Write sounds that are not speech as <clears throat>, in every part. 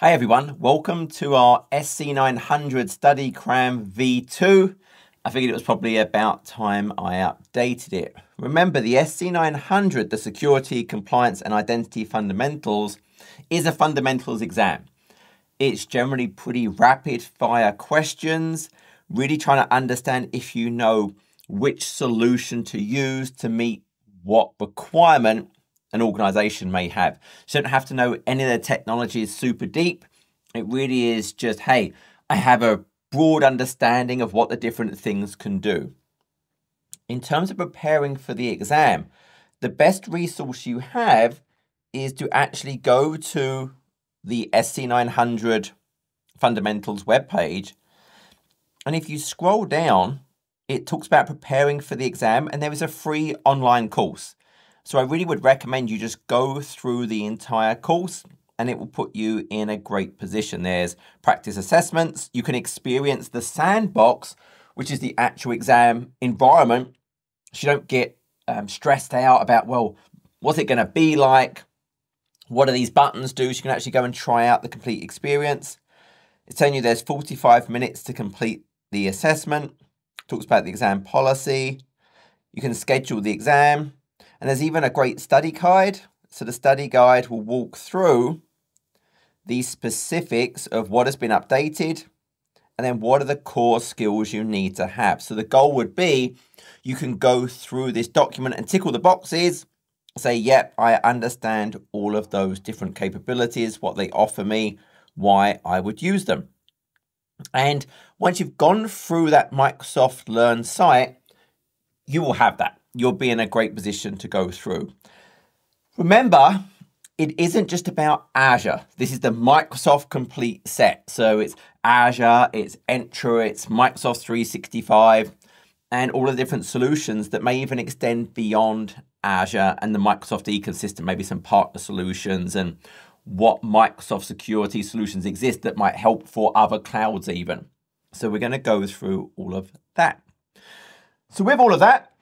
Hey everyone, welcome to our SC900 Study Cram V2. I figured it was probably about time I updated it. Remember the SC900, the Security, Compliance and Identity Fundamentals, is a fundamentals exam. It's generally pretty rapid fire questions, really trying to understand if you know which solution to use to meet what requirement an organization may have. So you don't have to know any of the technology is super deep. It really is just, hey, I have a broad understanding of what the different things can do. In terms of preparing for the exam, the best resource you have is to actually go to the SC900 Fundamentals webpage. And if you scroll down, it talks about preparing for the exam, and there is a free online course. So I really would recommend you just go through the entire course and it will put you in a great position. There's practice assessments. You can experience the sandbox, which is the actual exam environment. So you don't get um, stressed out about, well, what's it going to be like? What do these buttons do? So you can actually go and try out the complete experience. It's telling you there's 45 minutes to complete the assessment. Talks about the exam policy. You can schedule the exam. And there's even a great study guide. So the study guide will walk through the specifics of what has been updated and then what are the core skills you need to have. So the goal would be you can go through this document and tick all the boxes, say, yep, I understand all of those different capabilities, what they offer me, why I would use them. And once you've gone through that Microsoft Learn site, you will have that you'll be in a great position to go through. Remember, it isn't just about Azure. This is the Microsoft complete set. So it's Azure, it's Entra, it's Microsoft 365, and all the different solutions that may even extend beyond Azure and the Microsoft ecosystem, maybe some partner solutions and what Microsoft security solutions exist that might help for other clouds even. So we're going to go through all of that. So with all of that,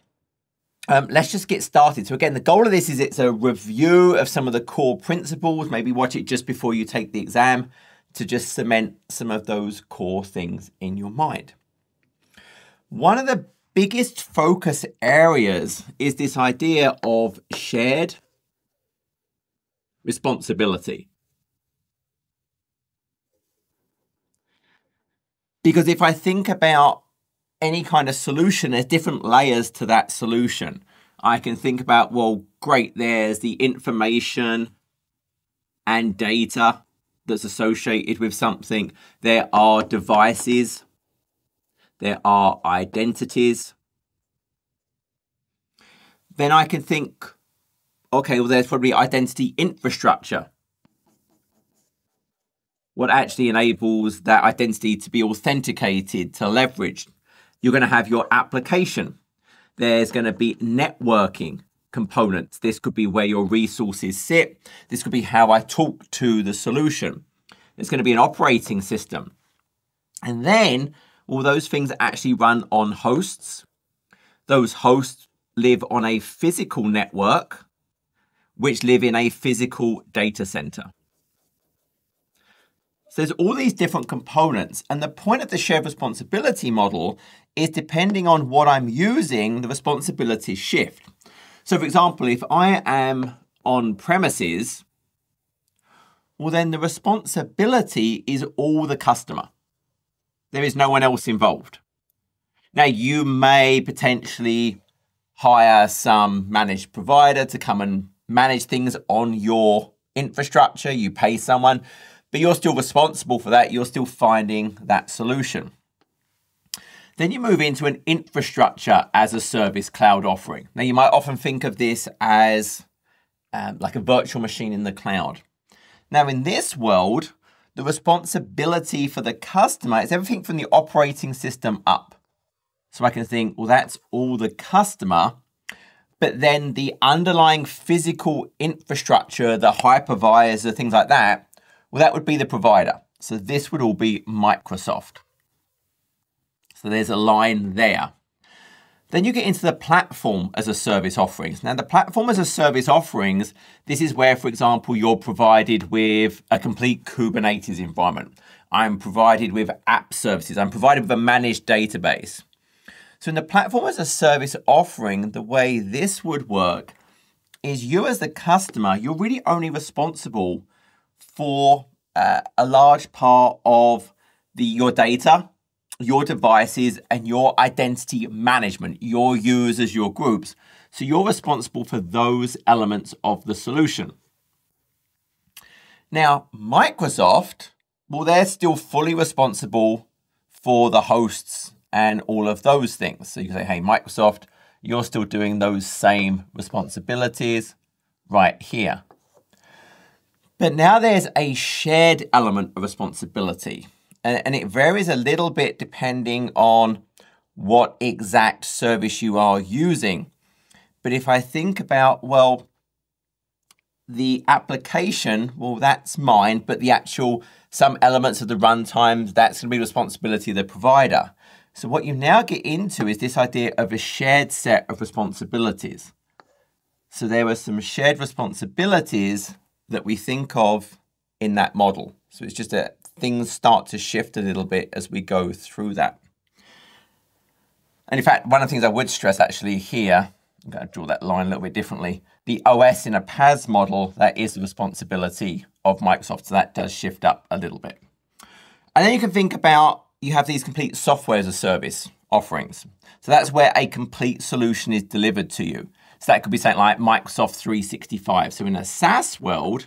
um, let's just get started. So again, the goal of this is it's a review of some of the core principles. Maybe watch it just before you take the exam to just cement some of those core things in your mind. One of the biggest focus areas is this idea of shared responsibility. Because if I think about any kind of solution, there's different layers to that solution. I can think about, well, great, there's the information and data that's associated with something. There are devices, there are identities. Then I can think, okay, well, there's probably identity infrastructure. What actually enables that identity to be authenticated, to leverage, you're going to have your application. There's going to be networking components. This could be where your resources sit. This could be how I talk to the solution. There's going to be an operating system. And then all those things actually run on hosts. Those hosts live on a physical network, which live in a physical data center. So there's all these different components. And the point of the shared responsibility model is depending on what I'm using, the responsibility shift. So for example, if I am on premises, well then the responsibility is all the customer. There is no one else involved. Now you may potentially hire some managed provider to come and manage things on your infrastructure. You pay someone, but you're still responsible for that. You're still finding that solution. Then you move into an infrastructure as a service cloud offering. Now, you might often think of this as um, like a virtual machine in the cloud. Now, in this world, the responsibility for the customer is everything from the operating system up. So I can think, well, that's all the customer. But then the underlying physical infrastructure, the hypervisor, things like that, well, that would be the provider. So this would all be Microsoft. So there's a line there. Then you get into the platform as a service offerings. Now, the platform as a service offerings, this is where, for example, you're provided with a complete Kubernetes environment. I'm provided with app services. I'm provided with a managed database. So, in the platform as a service offering, the way this would work is you, as the customer, you're really only responsible for uh, a large part of the your data, your devices, and your identity management, your users, your groups. So you're responsible for those elements of the solution. Now, Microsoft, well, they're still fully responsible for the hosts and all of those things. So you can say, hey, Microsoft, you're still doing those same responsibilities right here. But now there's a shared element of responsibility, and it varies a little bit depending on what exact service you are using. But if I think about, well, the application, well, that's mine, but the actual, some elements of the runtime, that's going to be responsibility of the provider. So what you now get into is this idea of a shared set of responsibilities. So there were some shared responsibilities that we think of in that model. So it's just that things start to shift a little bit as we go through that. And in fact, one of the things I would stress actually here, I'm going to draw that line a little bit differently. The OS in a PaaS model, that is the responsibility of Microsoft. So that does shift up a little bit. And then you can think about you have these complete software as a service offerings. So that's where a complete solution is delivered to you. So that could be something like Microsoft 365. So in a SaaS world,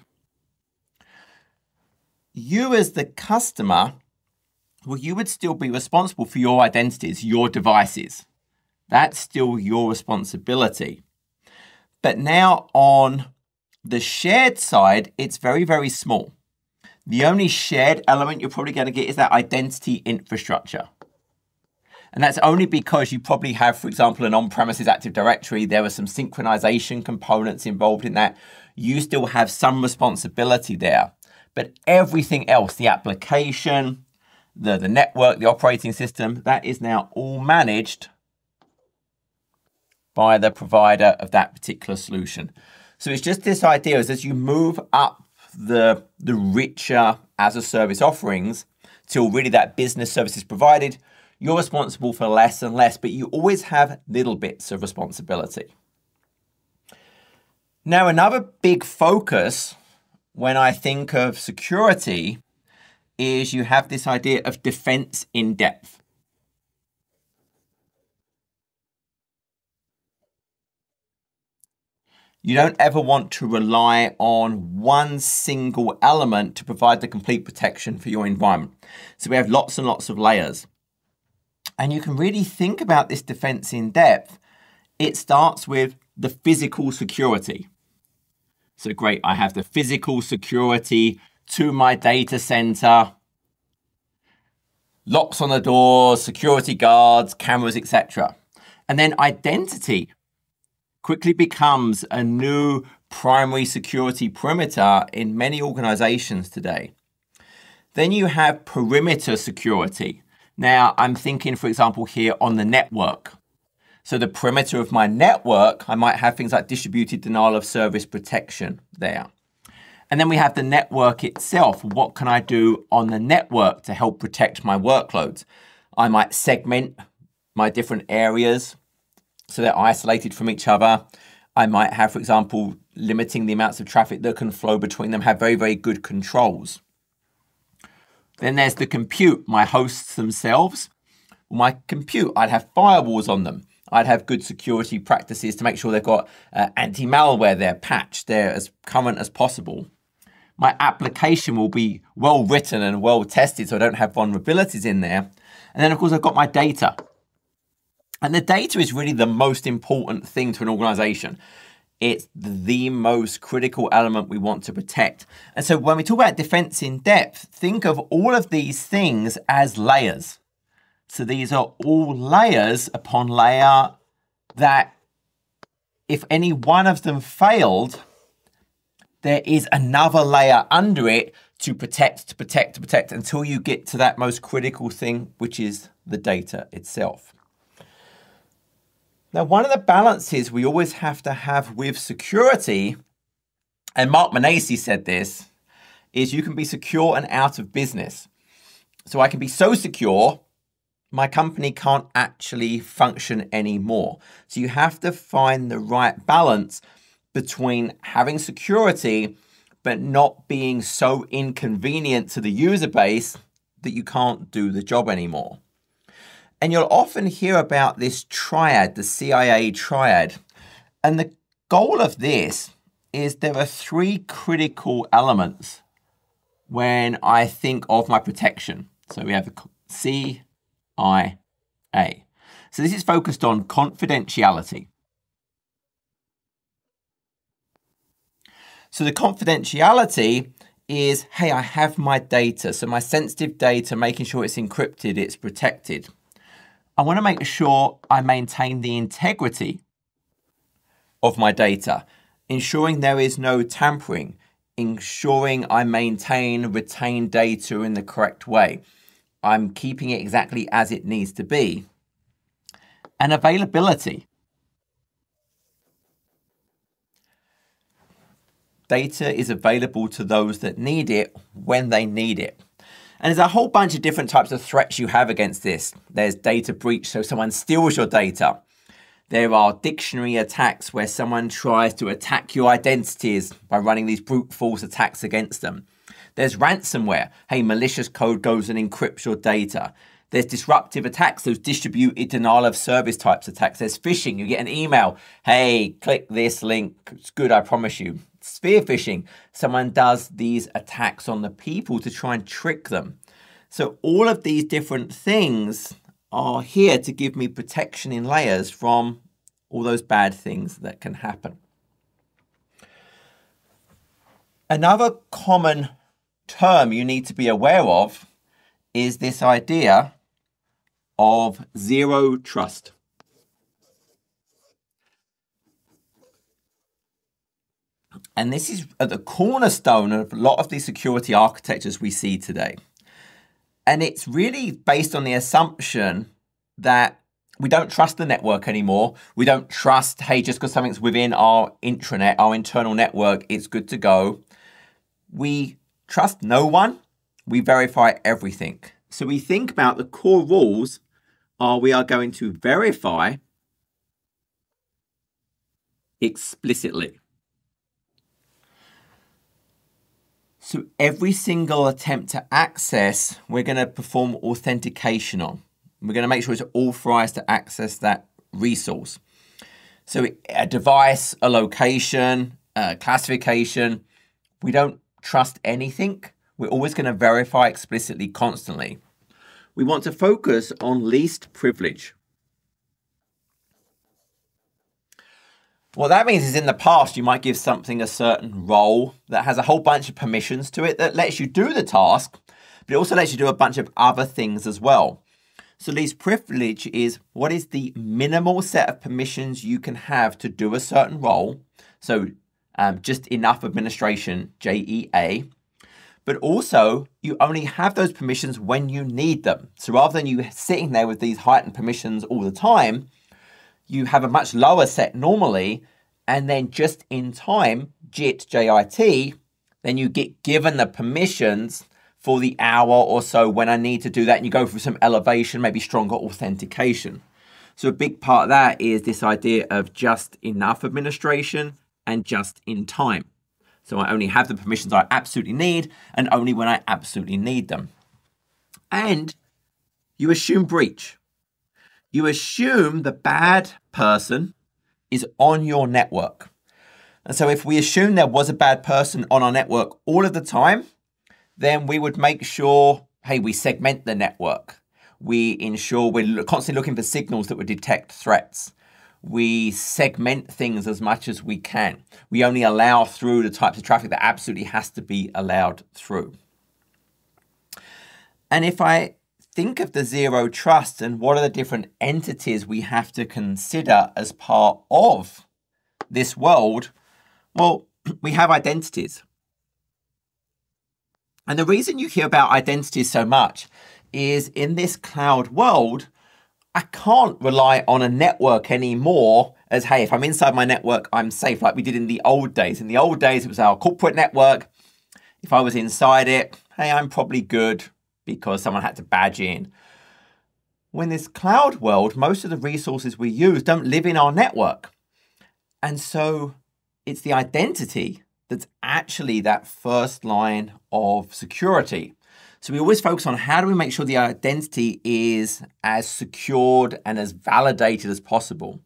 you as the customer, well, you would still be responsible for your identities, your devices. That's still your responsibility. But now on the shared side, it's very, very small. The only shared element you're probably going to get is that identity infrastructure. And that's only because you probably have, for example, an on-premises Active Directory. There are some synchronization components involved in that. You still have some responsibility there. But everything else, the application, the, the network, the operating system, that is now all managed by the provider of that particular solution. So it's just this idea is as you move up the, the richer as a service offerings till really that business service is provided, you're responsible for less and less, but you always have little bits of responsibility. Now, another big focus when I think of security is you have this idea of defense in depth. You don't ever want to rely on one single element to provide the complete protection for your environment. So we have lots and lots of layers and you can really think about this defense in depth, it starts with the physical security. So great, I have the physical security to my data center, locks on the doors, security guards, cameras, etc. And then identity quickly becomes a new primary security perimeter in many organizations today. Then you have perimeter security. Now I'm thinking, for example, here on the network. So the perimeter of my network, I might have things like distributed denial of service protection there. And then we have the network itself. What can I do on the network to help protect my workloads? I might segment my different areas so they're isolated from each other. I might have, for example, limiting the amounts of traffic that can flow between them, have very, very good controls. Then there's the compute, my hosts themselves. My compute, I'd have firewalls on them. I'd have good security practices to make sure they've got uh, anti malware, they're patched, they're as current as possible. My application will be well written and well tested so I don't have vulnerabilities in there. And then, of course, I've got my data. And the data is really the most important thing to an organization. It's the most critical element we want to protect. And so when we talk about defense in depth, think of all of these things as layers. So these are all layers upon layer that if any one of them failed, there is another layer under it to protect, to protect, to protect until you get to that most critical thing, which is the data itself. Now, one of the balances we always have to have with security, and Mark Manasi said this, is you can be secure and out of business. So I can be so secure, my company can't actually function anymore. So you have to find the right balance between having security but not being so inconvenient to the user base that you can't do the job anymore. And you'll often hear about this triad, the CIA triad. And the goal of this is there are three critical elements when I think of my protection. So we have the CIA. So this is focused on confidentiality. So the confidentiality is, hey, I have my data. So my sensitive data, making sure it's encrypted, it's protected. I want to make sure I maintain the integrity of my data, ensuring there is no tampering, ensuring I maintain, retain data in the correct way. I'm keeping it exactly as it needs to be. And availability. Data is available to those that need it when they need it. And there's a whole bunch of different types of threats you have against this. There's data breach, so someone steals your data. There are dictionary attacks where someone tries to attack your identities by running these brute force attacks against them. There's ransomware. Hey, malicious code goes and encrypts your data. There's disruptive attacks, those distributed denial of service types attacks. There's phishing. You get an email. Hey, click this link. It's good, I promise you phishing. Someone does these attacks on the people to try and trick them. So all of these different things are here to give me protection in layers from all those bad things that can happen. Another common term you need to be aware of is this idea of zero trust. And this is at the cornerstone of a lot of the security architectures we see today. And it's really based on the assumption that we don't trust the network anymore. We don't trust, hey, just because something's within our intranet, our internal network, it's good to go. We trust no one. We verify everything. So we think about the core rules are we are going to verify explicitly. So every single attempt to access, we're going to perform authentication on. We're going to make sure it's authorized to access that resource. So a device, a location, a classification, we don't trust anything. We're always going to verify explicitly constantly. We want to focus on least privilege. What that means is in the past, you might give something a certain role that has a whole bunch of permissions to it that lets you do the task, but it also lets you do a bunch of other things as well. So least privilege is what is the minimal set of permissions you can have to do a certain role. So um, just enough administration, JEA. But also, you only have those permissions when you need them. So rather than you sitting there with these heightened permissions all the time, you have a much lower set normally, and then just in time, JIT, J-I-T, then you get given the permissions for the hour or so when I need to do that, and you go for some elevation, maybe stronger authentication. So a big part of that is this idea of just enough administration and just in time. So I only have the permissions I absolutely need and only when I absolutely need them. And you assume breach you assume the bad person is on your network. And so if we assume there was a bad person on our network all of the time, then we would make sure, hey, we segment the network. We ensure we're constantly looking for signals that would detect threats. We segment things as much as we can. We only allow through the types of traffic that absolutely has to be allowed through. And if I think of the zero trust and what are the different entities we have to consider as part of this world, well, <clears throat> we have identities. And the reason you hear about identities so much is in this cloud world, I can't rely on a network anymore as, hey, if I'm inside my network, I'm safe, like we did in the old days. In the old days, it was our corporate network. If I was inside it, hey, I'm probably good because someone had to badge in. When this cloud world, most of the resources we use don't live in our network. And so it's the identity that's actually that first line of security. So we always focus on how do we make sure the identity is as secured and as validated as possible.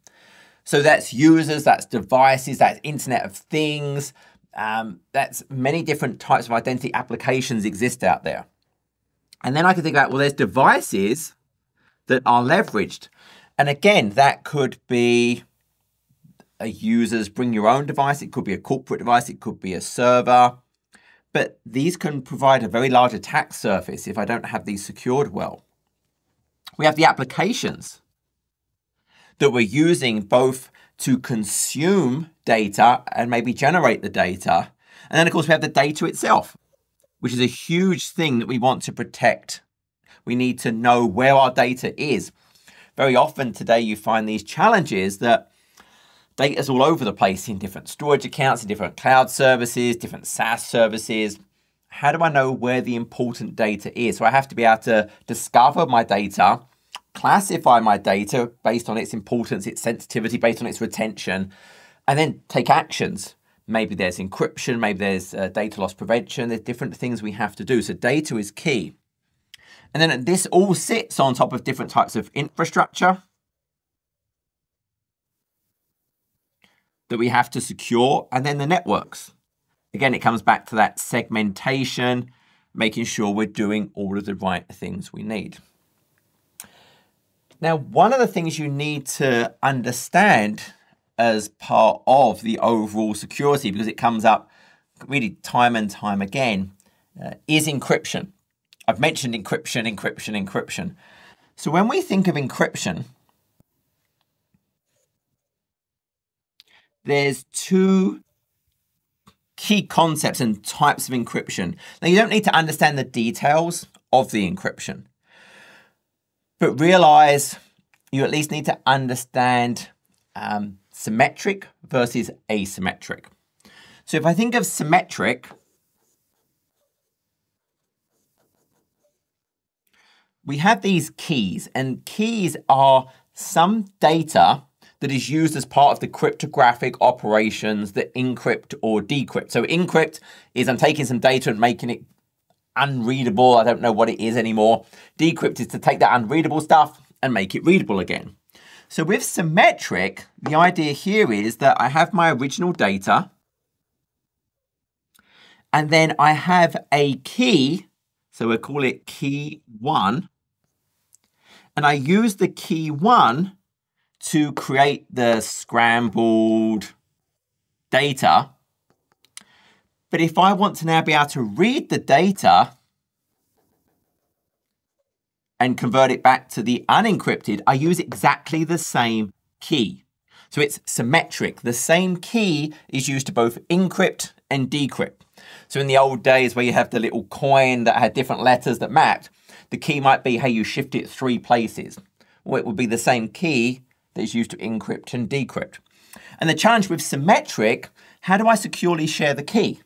So that's users, that's devices, that's Internet of Things, um, that's many different types of identity applications exist out there. And then I can think about, well, there's devices that are leveraged. And again, that could be a user's bring your own device, it could be a corporate device, it could be a server. But these can provide a very large attack surface if I don't have these secured well. We have the applications that we're using both to consume data and maybe generate the data. And then, of course, we have the data itself which is a huge thing that we want to protect. We need to know where our data is. Very often today, you find these challenges that data's all over the place in different storage accounts, in different cloud services, different SaaS services. How do I know where the important data is? So I have to be able to discover my data, classify my data based on its importance, its sensitivity, based on its retention, and then take actions Maybe there's encryption, maybe there's uh, data loss prevention, there's different things we have to do. So data is key. And then this all sits on top of different types of infrastructure that we have to secure, and then the networks. Again, it comes back to that segmentation, making sure we're doing all of the right things we need. Now, one of the things you need to understand as part of the overall security because it comes up really time and time again uh, is encryption. I've mentioned encryption, encryption, encryption. So when we think of encryption, there's two key concepts and types of encryption. Now you don't need to understand the details of the encryption, but realize you at least need to understand um, symmetric versus asymmetric. So if I think of symmetric, we have these keys, and keys are some data that is used as part of the cryptographic operations that encrypt or decrypt. So encrypt is I'm taking some data and making it unreadable. I don't know what it is anymore. Decrypt is to take that unreadable stuff and make it readable again. So with symmetric, the idea here is that I have my original data, and then I have a key, so we'll call it key one, and I use the key one to create the scrambled data. But if I want to now be able to read the data, and convert it back to the unencrypted, I use exactly the same key. So it's symmetric. The same key is used to both encrypt and decrypt. So in the old days where you have the little coin that had different letters that mapped, the key might be how you shift it three places. Well, it would be the same key that is used to encrypt and decrypt. And the challenge with symmetric, how do I securely share the key?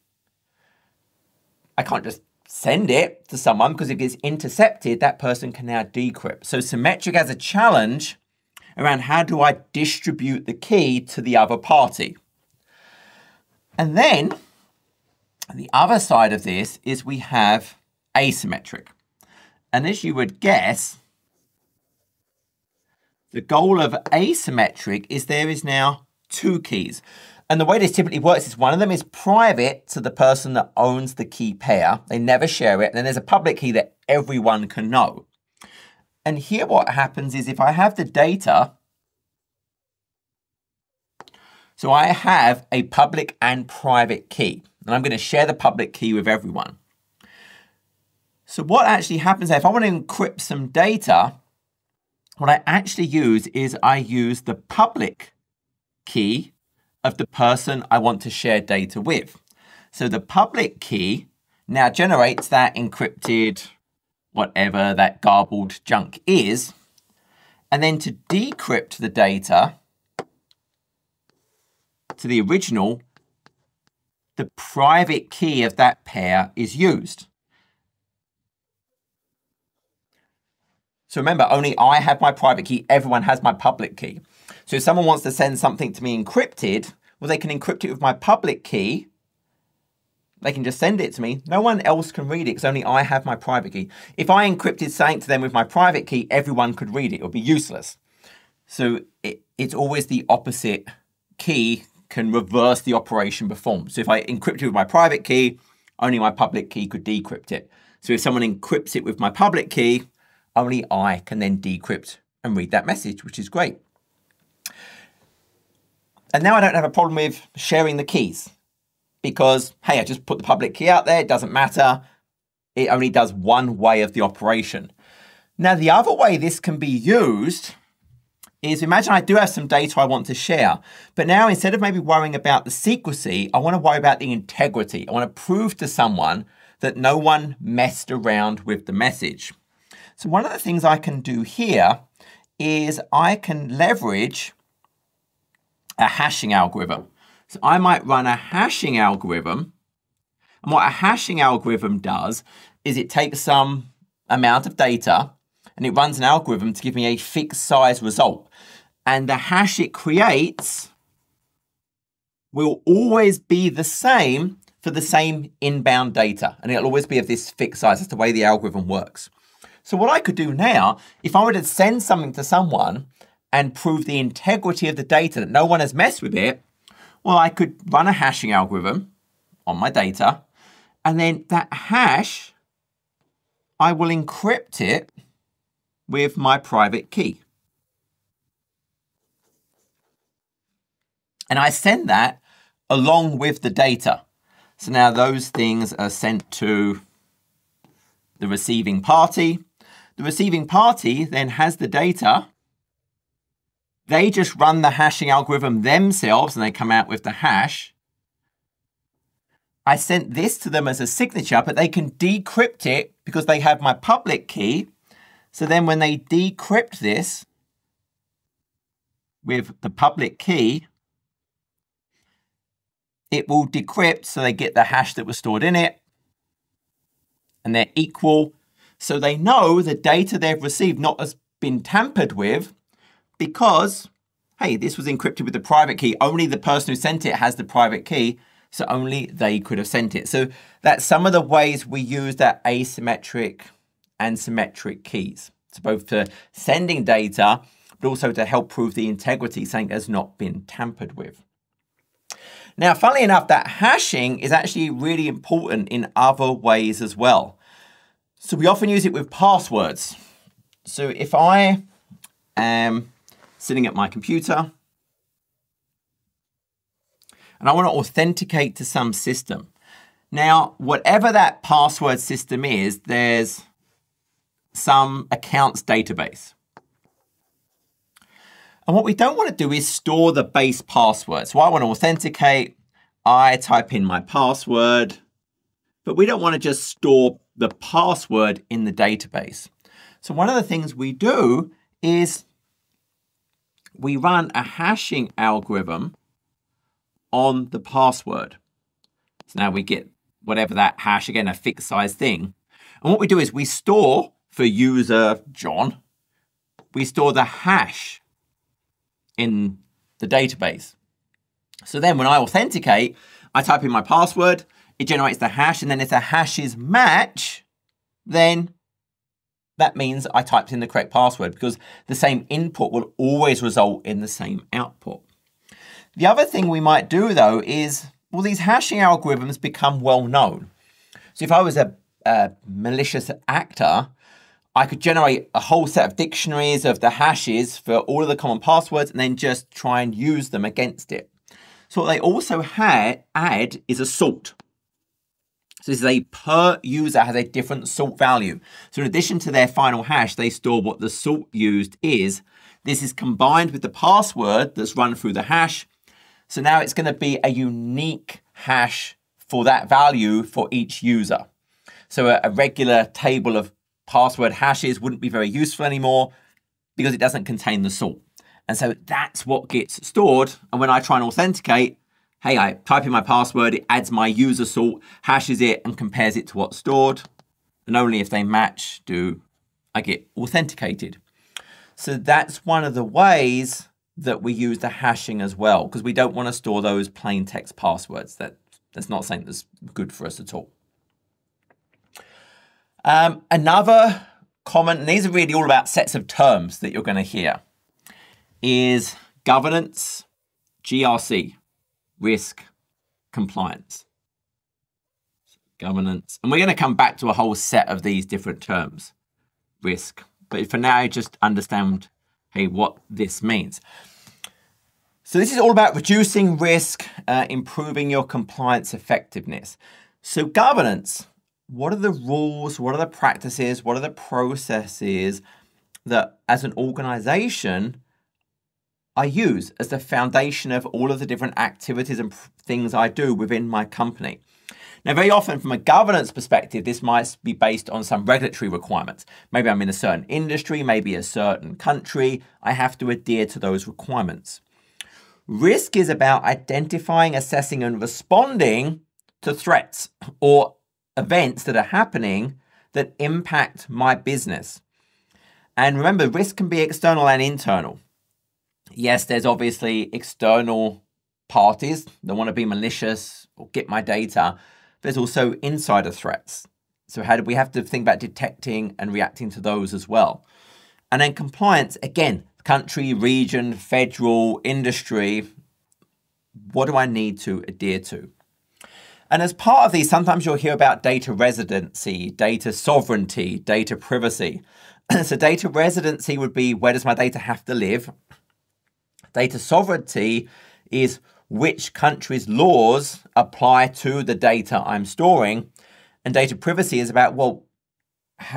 I can't just send it to someone because if it's intercepted, that person can now decrypt. So Symmetric has a challenge around how do I distribute the key to the other party. And then the other side of this is we have asymmetric. And as you would guess, the goal of asymmetric is there is now two keys. And the way this typically works is one of them is private to the person that owns the key pair. They never share it. And then there's a public key that everyone can know. And here what happens is if I have the data, so I have a public and private key. And I'm going to share the public key with everyone. So what actually happens if I want to encrypt some data, what I actually use is I use the public key of the person I want to share data with. So the public key now generates that encrypted, whatever that garbled junk is. And then to decrypt the data to the original, the private key of that pair is used. So remember, only I have my private key, everyone has my public key. So if someone wants to send something to me encrypted, well, they can encrypt it with my public key. They can just send it to me. No one else can read it because only I have my private key. If I encrypted something to them with my private key, everyone could read it. It would be useless. So it, it's always the opposite key can reverse the operation performed. So if I encrypted with my private key, only my public key could decrypt it. So if someone encrypts it with my public key, only I can then decrypt and read that message, which is great. And now I don't have a problem with sharing the keys because, hey, I just put the public key out there, it doesn't matter. It only does one way of the operation. Now, the other way this can be used is imagine I do have some data I want to share, but now instead of maybe worrying about the secrecy, I want to worry about the integrity. I want to prove to someone that no one messed around with the message. So one of the things I can do here is I can leverage a hashing algorithm. So I might run a hashing algorithm. And what a hashing algorithm does is it takes some amount of data and it runs an algorithm to give me a fixed size result. And the hash it creates will always be the same for the same inbound data. And it'll always be of this fixed size. That's the way the algorithm works. So what I could do now, if I were to send something to someone and prove the integrity of the data that no one has messed with it, well, I could run a hashing algorithm on my data, and then that hash, I will encrypt it with my private key. And I send that along with the data. So now those things are sent to the receiving party. The receiving party then has the data they just run the hashing algorithm themselves and they come out with the hash. I sent this to them as a signature, but they can decrypt it because they have my public key. So then when they decrypt this with the public key, it will decrypt so they get the hash that was stored in it and they're equal. So they know the data they've received not has been tampered with because, hey, this was encrypted with the private key. Only the person who sent it has the private key, so only they could have sent it. So that's some of the ways we use that asymmetric and symmetric keys. So both for sending data, but also to help prove the integrity saying has not been tampered with. Now, funnily enough, that hashing is actually really important in other ways as well. So we often use it with passwords. So if I am sitting at my computer. And I want to authenticate to some system. Now, whatever that password system is, there's some accounts database. And what we don't want to do is store the base password. So I want to authenticate. I type in my password, but we don't want to just store the password in the database. So one of the things we do is we run a hashing algorithm on the password. So now we get whatever that hash, again, a fixed size thing. And what we do is we store for user John, we store the hash in the database. So then when I authenticate, I type in my password, it generates the hash, and then if the hashes match, then that means I typed in the correct password because the same input will always result in the same output. The other thing we might do though is, well, these hashing algorithms become well known. So if I was a, a malicious actor, I could generate a whole set of dictionaries of the hashes for all of the common passwords and then just try and use them against it. So what they also had, add is a salt. So this is a per user has a different salt value. So in addition to their final hash, they store what the salt used is. This is combined with the password that's run through the hash. So now it's going to be a unique hash for that value for each user. So a, a regular table of password hashes wouldn't be very useful anymore because it doesn't contain the salt. And so that's what gets stored. And when I try and authenticate, Hey, I type in my password, it adds my user sort, hashes it and compares it to what's stored. And only if they match do I get authenticated. So that's one of the ways that we use the hashing as well, because we don't want to store those plain text passwords. That, that's not something that's good for us at all. Um, another comment, and these are really all about sets of terms that you're going to hear, is governance, GRC risk, compliance, governance. And we're going to come back to a whole set of these different terms, risk. But for now, just understand, hey, what this means. So this is all about reducing risk, uh, improving your compliance effectiveness. So governance, what are the rules, what are the practices, what are the processes that as an organization I use as the foundation of all of the different activities and things I do within my company. Now, very often from a governance perspective, this might be based on some regulatory requirements. Maybe I'm in a certain industry, maybe a certain country. I have to adhere to those requirements. Risk is about identifying, assessing, and responding to threats or events that are happening that impact my business. And remember, risk can be external and internal yes, there's obviously external parties that want to be malicious or get my data. There's also insider threats. So how do we have to think about detecting and reacting to those as well? And then compliance, again, country, region, federal, industry, what do I need to adhere to? And as part of these, sometimes you'll hear about data residency, data sovereignty, data privacy. <clears throat> so data residency would be where does my data have to live? Data sovereignty is which country's laws apply to the data I'm storing. And data privacy is about, well,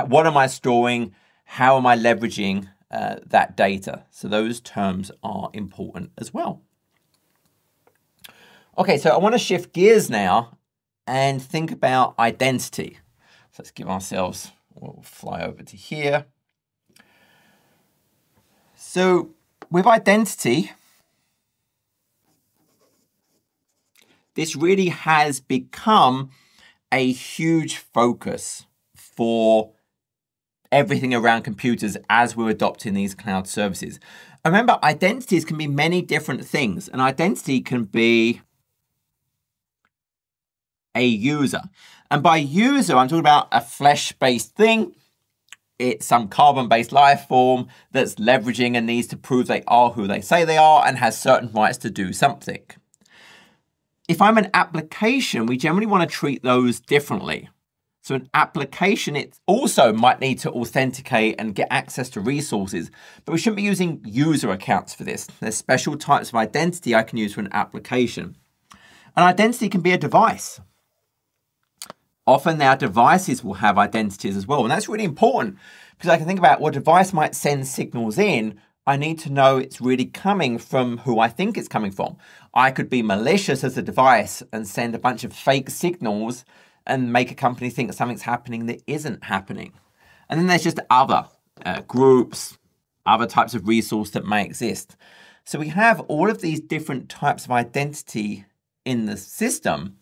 what am I storing? How am I leveraging uh, that data? So those terms are important as well. Okay, so I want to shift gears now and think about identity. So let's give ourselves, we'll fly over to here. So with identity, this really has become a huge focus for everything around computers as we're adopting these cloud services. remember, identities can be many different things. An identity can be a user. And by user, I'm talking about a flesh based thing it's some carbon-based life form that's leveraging and needs to prove they are who they say they are and has certain rights to do something. If I'm an application, we generally want to treat those differently. So an application, it also might need to authenticate and get access to resources, but we shouldn't be using user accounts for this. There's special types of identity I can use for an application. An identity can be a device. Often our devices will have identities as well. And that's really important because I can think about, what device might send signals in. I need to know it's really coming from who I think it's coming from. I could be malicious as a device and send a bunch of fake signals and make a company think something's happening that isn't happening. And then there's just other uh, groups, other types of resource that may exist. So we have all of these different types of identity in the system,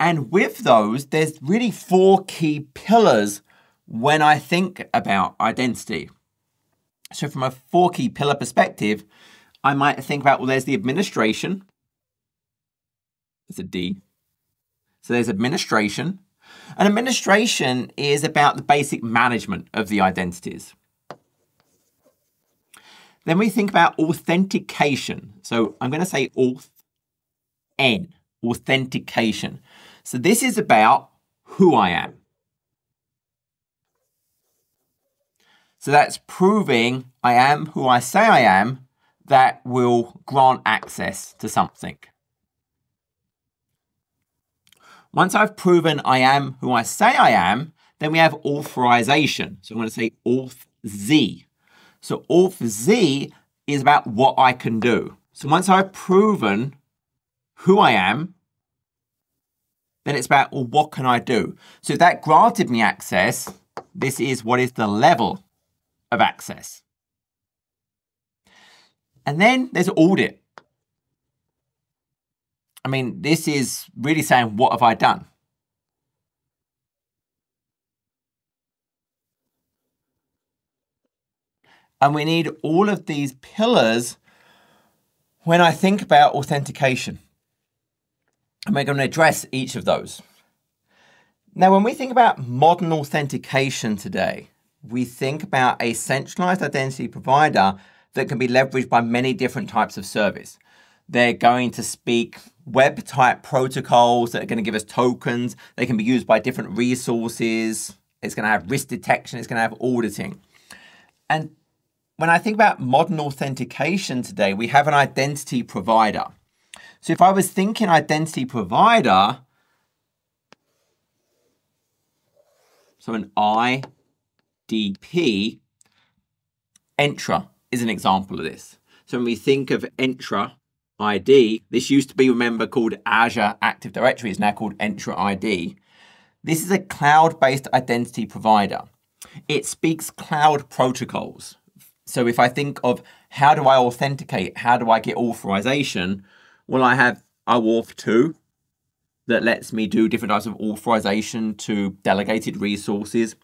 and with those, there's really four key pillars when I think about identity. So, from a four key pillar perspective, I might think about well, there's the administration. It's a D. So, there's administration. And administration is about the basic management of the identities. Then we think about authentication. So, I'm going to say auth N, authentication. So this is about who I am. So that's proving I am who I say I am that will grant access to something. Once I've proven I am who I say I am, then we have authorization. So I'm going to say auth Z. So auth Z is about what I can do. So once I've proven who I am, then it's about, well, what can I do? So that granted me access. This is what is the level of access. And then there's audit. I mean, this is really saying, what have I done? And we need all of these pillars when I think about authentication and we're going to address each of those. Now, when we think about modern authentication today, we think about a centralized identity provider that can be leveraged by many different types of service. They're going to speak web type protocols that are going to give us tokens. They can be used by different resources. It's going to have risk detection. It's going to have auditing. And when I think about modern authentication today, we have an identity provider. So if I was thinking identity provider, so an IDP, Entra is an example of this. So when we think of Entra ID, this used to be, remember, called Azure Active Directory. It's now called Entra ID. This is a cloud-based identity provider. It speaks cloud protocols. So if I think of how do I authenticate, how do I get authorization, well, I have OAuth 2 that lets me do different types of authorization to delegated resources.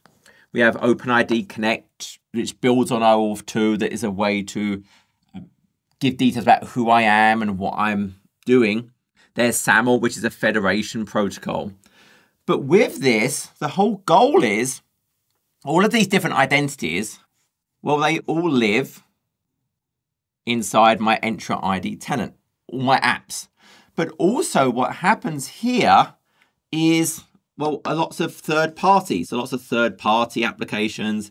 We have OpenID Connect, which builds on OAuth 2 that is a way to um, give details about who I am and what I'm doing. There's SAML, which is a federation protocol. But with this, the whole goal is all of these different identities, well, they all live inside my Entra ID tenant all my apps. But also what happens here is, well, lots of third parties. So lots of third party applications,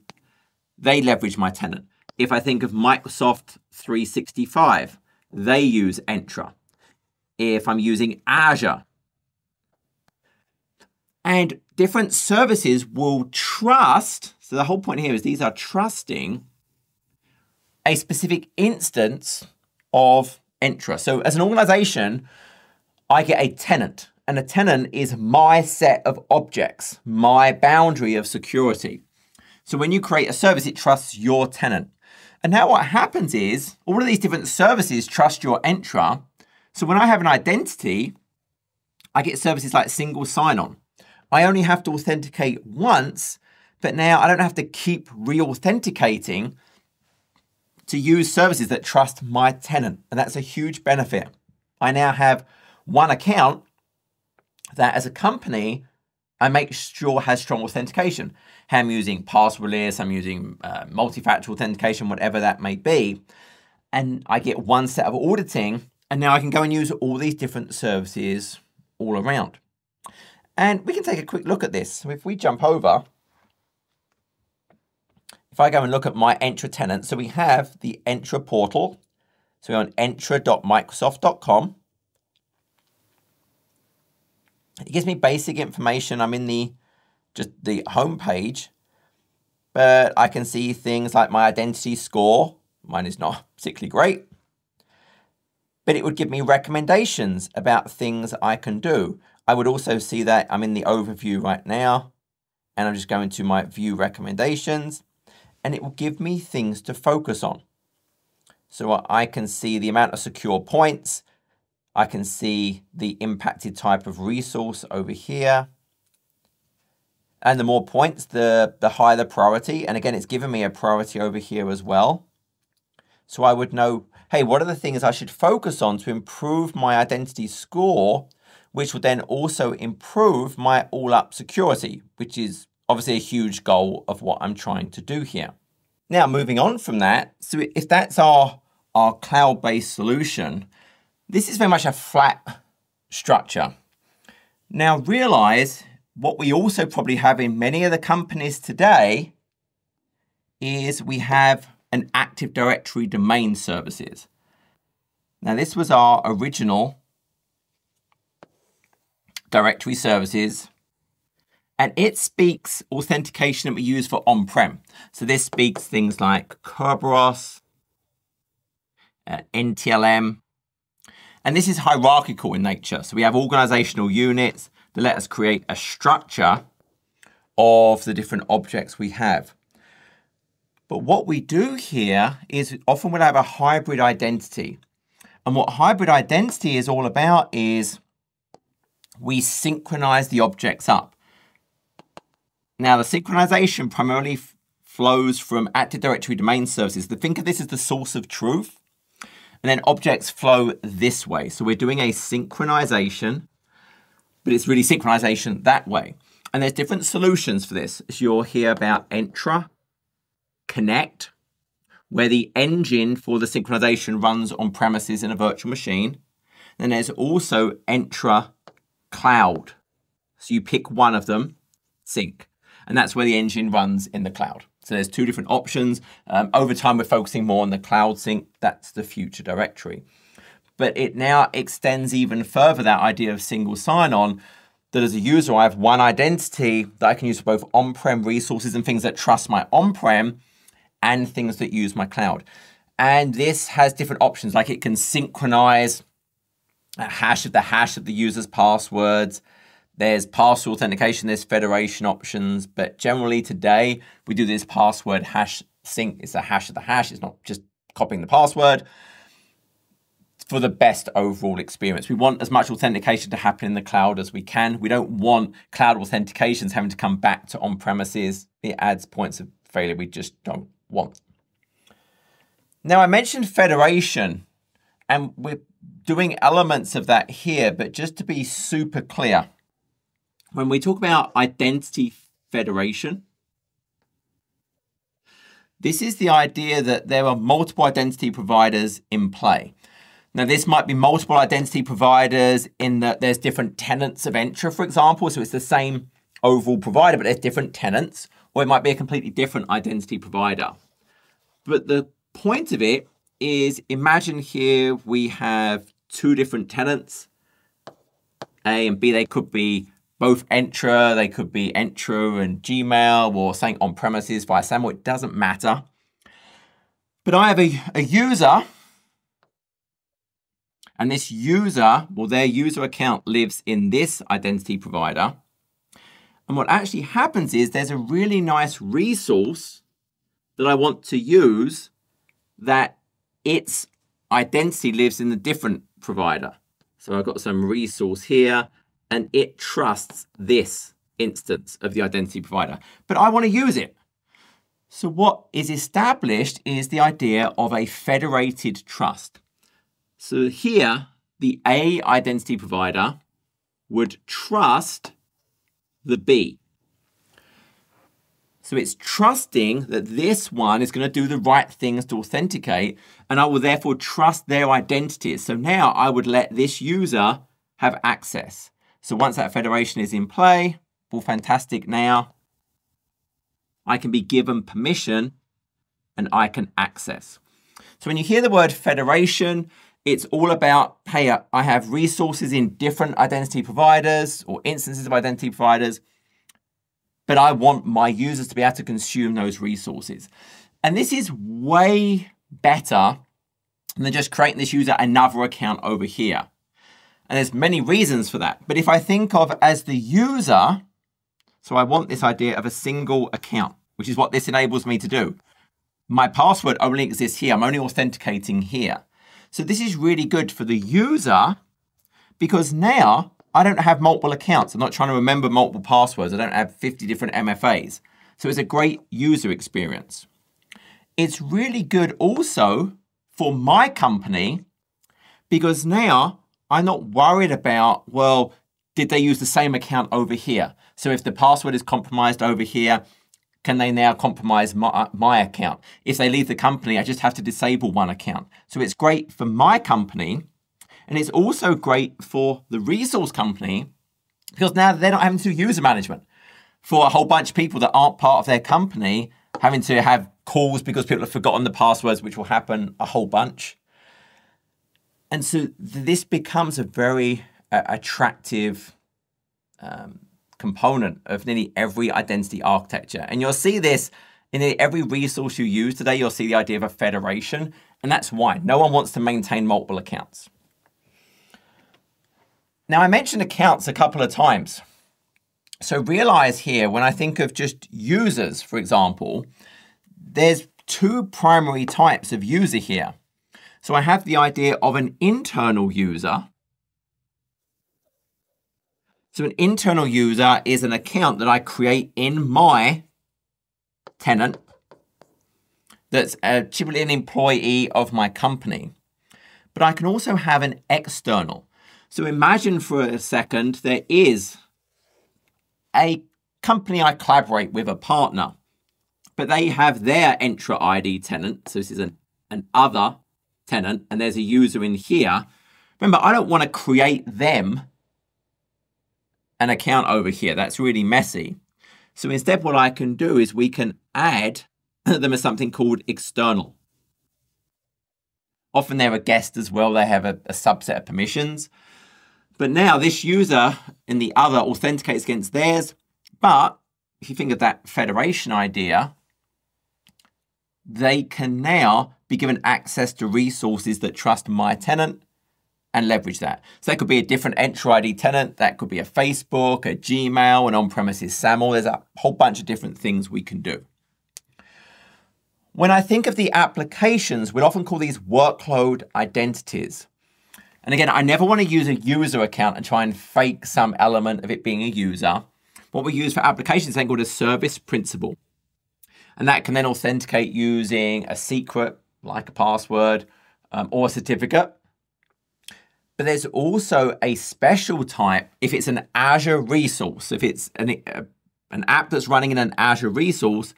they leverage my tenant. If I think of Microsoft 365, they use Entra. If I'm using Azure, and different services will trust. So the whole point here is these are trusting a specific instance of Entra. So as an organization, I get a tenant, and a tenant is my set of objects, my boundary of security. So when you create a service, it trusts your tenant. And now what happens is all of these different services trust your Entra. So when I have an identity, I get services like single sign on. I only have to authenticate once, but now I don't have to keep re authenticating to use services that trust my tenant, and that's a huge benefit. I now have one account that, as a company, I make sure has strong authentication. I'm using passwordless, I'm using uh, multi-factor authentication, whatever that may be, and I get one set of auditing, and now I can go and use all these different services all around. And we can take a quick look at this. So if we jump over if I go and look at my Entra tenant, so we have the Entra portal. So we're on entra.microsoft.com. It gives me basic information. I'm in the just the home page, but I can see things like my identity score. Mine is not <laughs> particularly great, but it would give me recommendations about things I can do. I would also see that I'm in the overview right now, and I'm just going to my view recommendations and it will give me things to focus on. So I can see the amount of secure points. I can see the impacted type of resource over here. And the more points, the, the higher the priority. And again, it's given me a priority over here as well. So I would know, hey, what are the things I should focus on to improve my identity score, which would then also improve my all-up security, which is obviously a huge goal of what I'm trying to do here. Now, moving on from that, so if that's our, our cloud-based solution, this is very much a flat structure. Now, realize what we also probably have in many of the companies today is we have an Active Directory domain services. Now, this was our original directory services and it speaks authentication that we use for on-prem. So this speaks things like Kerberos, uh, NTLM, and this is hierarchical in nature. So we have organizational units that let us create a structure of the different objects we have. But what we do here is often we'll have a hybrid identity. And what hybrid identity is all about is we synchronize the objects up. Now, the synchronization primarily flows from Active Directory domain services. The, think of this as the source of truth. And then objects flow this way. So we're doing a synchronization, but it's really synchronization that way. And there's different solutions for this. So you'll hear about Entra, Connect, where the engine for the synchronization runs on premises in a virtual machine. Then there's also Entra Cloud. So you pick one of them, sync and that's where the engine runs in the cloud. So there's two different options. Um, over time, we're focusing more on the cloud sync. That's the future directory. But it now extends even further that idea of single sign-on that as a user, I have one identity that I can use for both on-prem resources and things that trust my on-prem and things that use my cloud. And this has different options, like it can synchronize a hash of the hash of the user's passwords. There's password authentication, there's federation options, but generally today we do this password hash sync. It's a hash of the hash. It's not just copying the password for the best overall experience. We want as much authentication to happen in the cloud as we can. We don't want cloud authentications having to come back to on premises. It adds points of failure we just don't want. Now, I mentioned federation, and we're doing elements of that here, but just to be super clear, when we talk about identity federation, this is the idea that there are multiple identity providers in play. Now, this might be multiple identity providers in that there's different tenants of Entra, for example. So it's the same overall provider, but there's different tenants, or it might be a completely different identity provider. But the point of it is imagine here we have two different tenants, A and B. They could be both Entra, they could be Entra and Gmail or something on premises via SAML, it doesn't matter. But I have a, a user, and this user, well, their user account lives in this identity provider. And what actually happens is there's a really nice resource that I want to use that its identity lives in a different provider. So I've got some resource here and it trusts this instance of the identity provider. But I want to use it. So, what is established is the idea of a federated trust. So, here, the A identity provider would trust the B. So, it's trusting that this one is going to do the right things to authenticate, and I will therefore trust their identities. So, now I would let this user have access. So once that federation is in play, well, fantastic. Now I can be given permission and I can access. So when you hear the word federation, it's all about, hey, uh, I have resources in different identity providers or instances of identity providers, but I want my users to be able to consume those resources. And this is way better than just creating this user another account over here. And there's many reasons for that. But if I think of as the user, so I want this idea of a single account, which is what this enables me to do. My password only exists here. I'm only authenticating here. So this is really good for the user because now I don't have multiple accounts. I'm not trying to remember multiple passwords. I don't have 50 different MFAs. So it's a great user experience. It's really good also for my company because now I'm not worried about, well, did they use the same account over here? So if the password is compromised over here, can they now compromise my, my account? If they leave the company, I just have to disable one account. So it's great for my company, and it's also great for the resource company because now they're not having to do user management for a whole bunch of people that aren't part of their company having to have calls because people have forgotten the passwords, which will happen a whole bunch. And so this becomes a very uh, attractive um, component of nearly every identity architecture. And you'll see this in every resource you use today, you'll see the idea of a federation. And that's why no one wants to maintain multiple accounts. Now, I mentioned accounts a couple of times. So realize here, when I think of just users, for example, there's two primary types of user here. So I have the idea of an internal user. So an internal user is an account that I create in my tenant that's typically an employee of my company. But I can also have an external. So imagine for a second there is a company I collaborate with, a partner, but they have their Entra ID tenant. So this is an, an other tenant, and there's a user in here. Remember, I don't want to create them an account over here. That's really messy. So instead, what I can do is we can add <laughs> them as something called external. Often they're a guest as well. They have a, a subset of permissions. But now this user in the other authenticates against theirs. But if you think of that federation idea, they can now be given access to resources that trust my tenant and leverage that. So that could be a different entry ID tenant. That could be a Facebook, a Gmail, an on-premises SAML. There's a whole bunch of different things we can do. When I think of the applications, we would often call these workload identities. And again, I never want to use a user account and try and fake some element of it being a user. What we use for applications is called a service principle. And that can then authenticate using a secret, like a password um, or a certificate. But there's also a special type if it's an Azure resource. If it's an, uh, an app that's running in an Azure resource,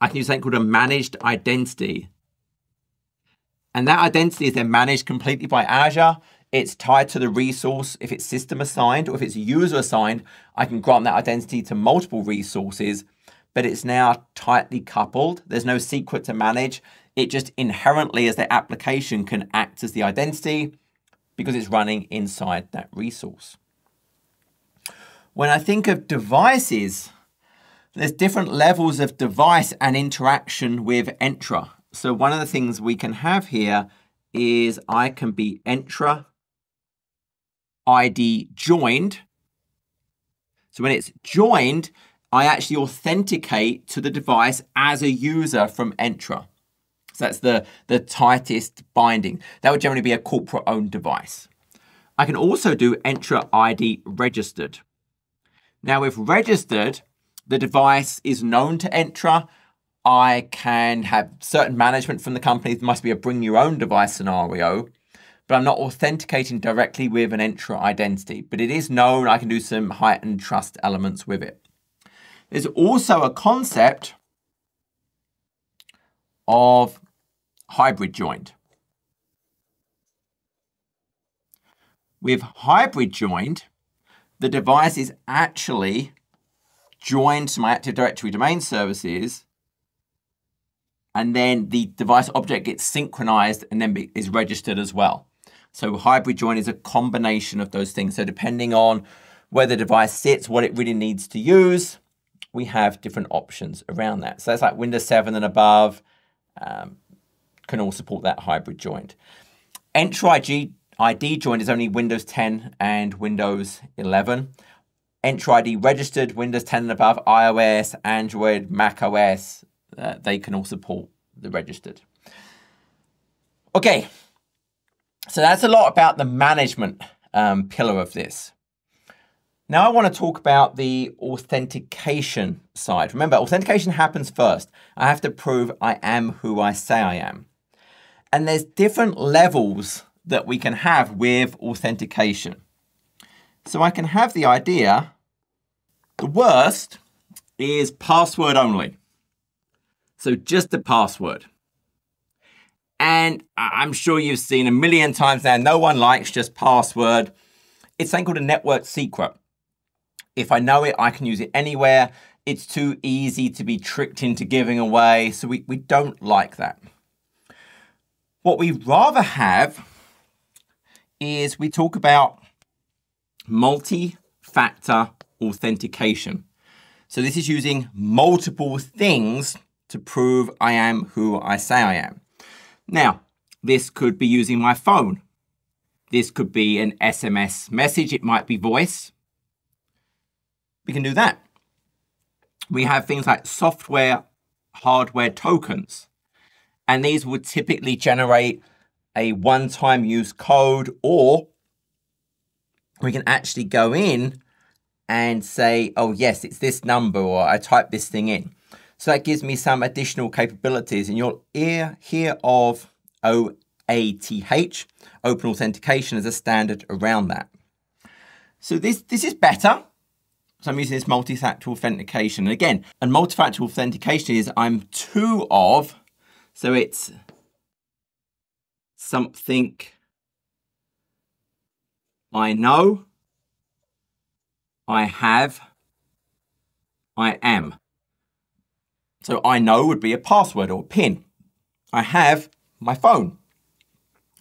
I can use something called a managed identity. And that identity is then managed completely by Azure. It's tied to the resource. If it's system assigned or if it's user assigned, I can grant that identity to multiple resources but it's now tightly coupled. There's no secret to manage. It just inherently as the application can act as the identity because it's running inside that resource. When I think of devices, there's different levels of device and interaction with Entra. So one of the things we can have here is I can be Entra ID joined. So when it's joined, I actually authenticate to the device as a user from Entra. So that's the, the tightest binding. That would generally be a corporate owned device. I can also do Entra ID registered. Now if registered, the device is known to Entra. I can have certain management from the company. It must be a bring your own device scenario, but I'm not authenticating directly with an Entra identity, but it is known I can do some heightened trust elements with it. There's also a concept of hybrid joined. With hybrid joined, the device is actually joined to my Active Directory domain services and then the device object gets synchronized and then is registered as well. So hybrid join is a combination of those things. So depending on where the device sits, what it really needs to use, we have different options around that. So that's like Windows 7 and above um, can all support that hybrid joint. Entry ID, joint is only Windows 10 and Windows 11. Entry ID registered, Windows 10 and above, iOS, Android, Mac OS, uh, they can all support the registered. Okay, so that's a lot about the management um, pillar of this. Now I want to talk about the authentication side. Remember, authentication happens first. I have to prove I am who I say I am. And there's different levels that we can have with authentication. So I can have the idea, the worst is password only. So just a password. And I'm sure you've seen a million times now, no one likes just password. It's something called a network secret. If I know it, I can use it anywhere. It's too easy to be tricked into giving away, so we, we don't like that. What we rather have is we talk about multi-factor authentication. So this is using multiple things to prove I am who I say I am. Now, this could be using my phone. This could be an SMS message. It might be voice we can do that. We have things like software, hardware tokens, and these would typically generate a one-time use code or we can actually go in and say, oh yes, it's this number or I type this thing in. So that gives me some additional capabilities and you'll hear, hear of OATH, open authentication as a standard around that. So this, this is better. So I'm using this multi-factor authentication. And again, and multi-factor authentication is I'm two of, so it's something I know, I have, I am. So I know would be a password or a PIN. I have my phone,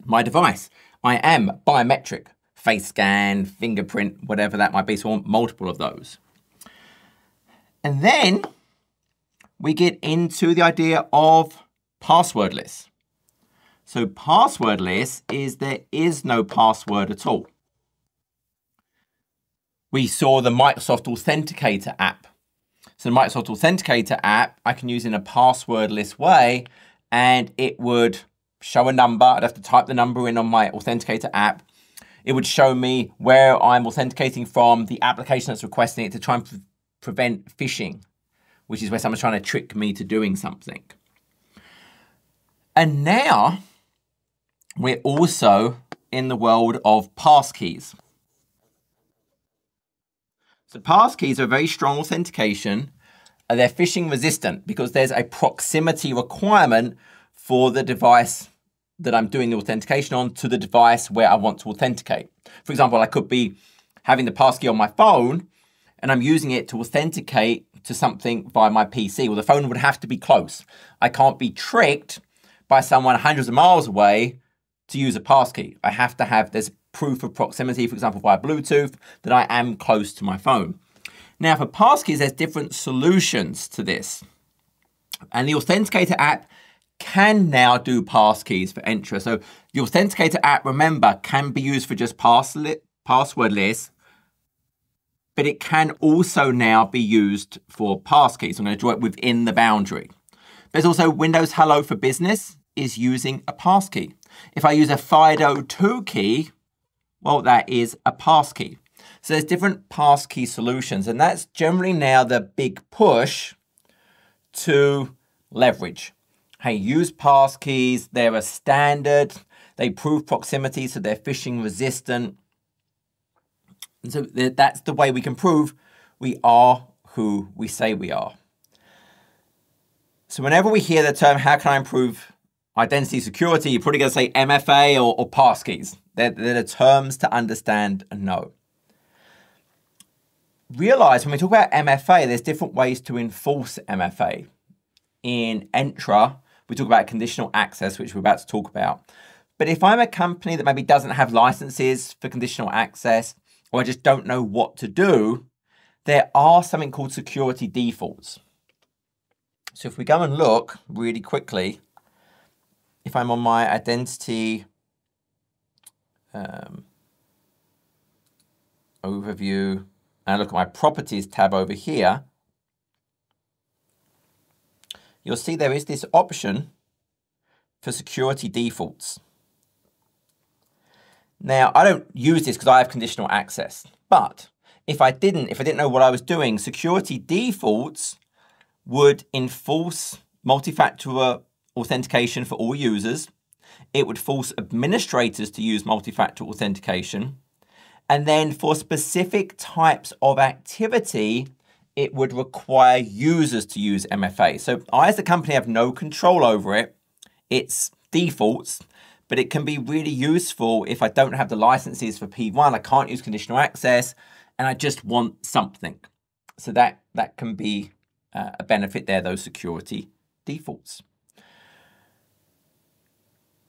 my device. I am biometric face scan, fingerprint, whatever that might be. So multiple of those. And then we get into the idea of passwordless. So passwordless is there is no password at all. We saw the Microsoft Authenticator app. So the Microsoft Authenticator app, I can use in a passwordless way and it would show a number. I'd have to type the number in on my Authenticator app it would show me where I'm authenticating from the application that's requesting it to try and pre prevent phishing, which is where someone's trying to trick me to doing something. And now we're also in the world of passkeys. So passkeys are a very strong authentication. They're phishing resistant because there's a proximity requirement for the device that I'm doing the authentication on to the device where I want to authenticate. For example, I could be having the passkey on my phone and I'm using it to authenticate to something via my PC. Well, the phone would have to be close. I can't be tricked by someone hundreds of miles away to use a passkey. I have to have this proof of proximity, for example, via Bluetooth, that I am close to my phone. Now, for passkeys, there's different solutions to this. And the Authenticator app can now do passkeys for Entra. So the Authenticator app, remember, can be used for just pass li password lists, but it can also now be used for passkeys. I'm going to draw it within the boundary. There's also Windows Hello for Business is using a passkey. If I use a FIDO2 key, well, that is a passkey. So there's different passkey solutions, and that's generally now the big push to leverage. Hey, use passkeys. They're a standard. They prove proximity, so they're phishing resistant. And so that's the way we can prove we are who we say we are. So whenever we hear the term, how can I improve identity security, you're probably going to say MFA or, or passkeys. They're, they're the terms to understand and know. Realize when we talk about MFA, there's different ways to enforce MFA. In Entra, we talk about conditional access, which we're about to talk about. But if I'm a company that maybe doesn't have licenses for conditional access, or I just don't know what to do, there are something called security defaults. So if we go and look really quickly, if I'm on my identity um, overview and I look at my properties tab over here, you'll see there is this option for security defaults. Now, I don't use this because I have conditional access, but if I didn't, if I didn't know what I was doing, security defaults would enforce multi-factor authentication for all users. It would force administrators to use multi-factor authentication. And then for specific types of activity, it would require users to use MFA. So I, as a company, have no control over it. It's defaults, but it can be really useful if I don't have the licenses for P1, I can't use conditional access, and I just want something. So that, that can be uh, a benefit there, those security defaults.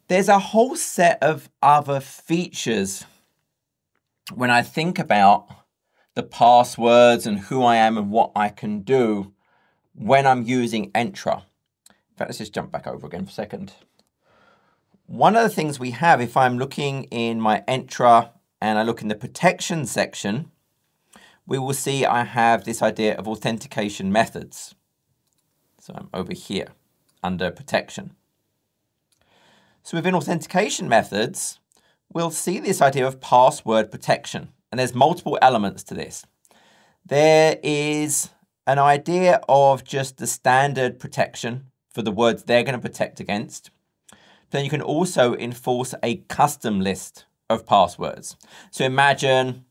There's a whole set of other features when I think about the passwords and who I am and what I can do when I'm using Entra. In fact, let's just jump back over again for a second. One of the things we have, if I'm looking in my Entra and I look in the protection section, we will see I have this idea of authentication methods. So I'm over here under protection. So within authentication methods, we'll see this idea of password protection and there's multiple elements to this. There is an idea of just the standard protection for the words they're going to protect against. Then you can also enforce a custom list of passwords. So imagine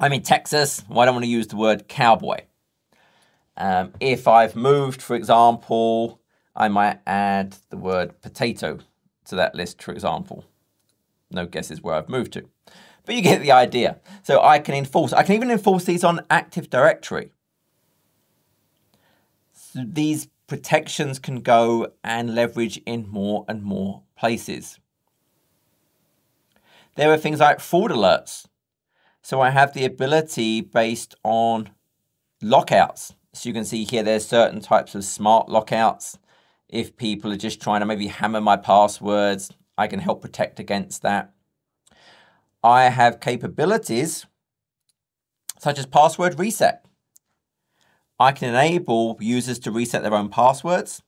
I'm in Texas, well, I don't want to use the word cowboy. Um, if I've moved, for example, I might add the word potato to that list, for example. No guesses where I've moved to. But you get the idea. So I can enforce, I can even enforce these on Active Directory. So these protections can go and leverage in more and more places. There are things like fraud alerts. So I have the ability based on lockouts. So you can see here there's certain types of smart lockouts. If people are just trying to maybe hammer my passwords, I can help protect against that. I have capabilities such as password reset. I can enable users to reset their own passwords.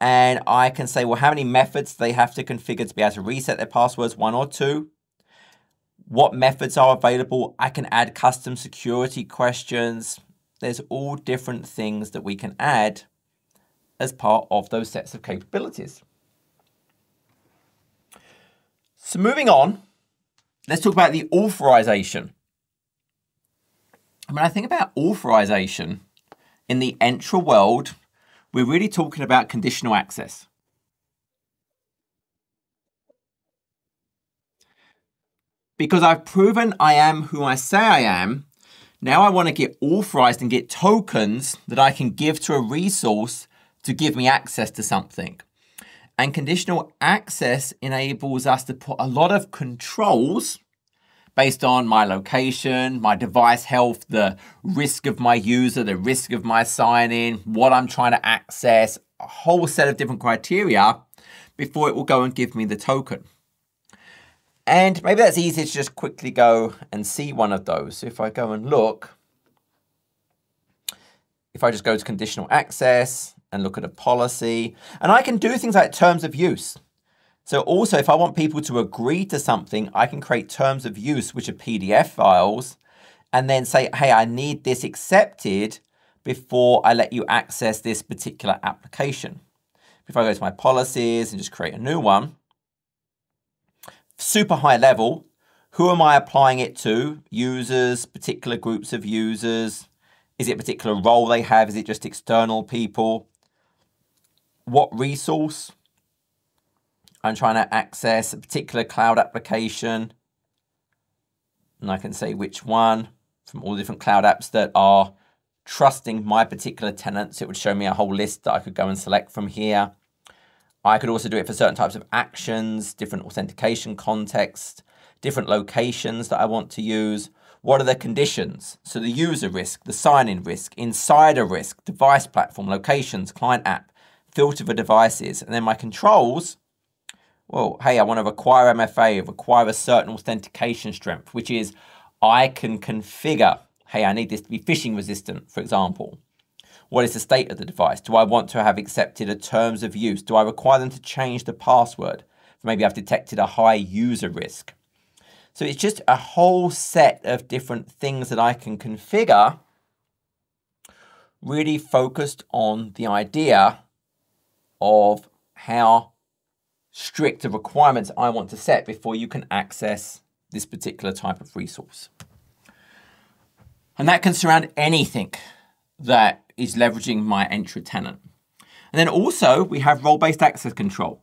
And I can say, well, how many methods they have to configure to be able to reset their passwords, one or two. What methods are available? I can add custom security questions. There's all different things that we can add as part of those sets of capabilities. So moving on, Let's talk about the authorization. When I think about authorization in the Entra world, we're really talking about conditional access. Because I've proven I am who I say I am, now I want to get authorized and get tokens that I can give to a resource to give me access to something. And conditional access enables us to put a lot of controls based on my location, my device health, the risk of my user, the risk of my sign in, what I'm trying to access, a whole set of different criteria before it will go and give me the token. And maybe that's easier to just quickly go and see one of those. So if I go and look, if I just go to conditional access and look at a policy. And I can do things like terms of use. So also, if I want people to agree to something, I can create terms of use, which are PDF files, and then say, hey, I need this accepted before I let you access this particular application. If I go to my policies and just create a new one, super high level, who am I applying it to? Users, particular groups of users. Is it a particular role they have? Is it just external people? what resource I'm trying to access, a particular cloud application. And I can say which one from all the different cloud apps that are trusting my particular tenants. It would show me a whole list that I could go and select from here. I could also do it for certain types of actions, different authentication contexts, different locations that I want to use. What are the conditions? So the user risk, the sign-in risk, insider risk, device platform, locations, client app filter the devices. And then my controls, well, hey, I want to require MFA, require a certain authentication strength, which is I can configure, hey, I need this to be phishing resistant, for example. What is the state of the device? Do I want to have accepted a terms of use? Do I require them to change the password? Maybe I've detected a high user risk. So it's just a whole set of different things that I can configure really focused on the idea of how strict the requirements I want to set before you can access this particular type of resource. And that can surround anything that is leveraging my entry tenant. And then also we have role-based access control.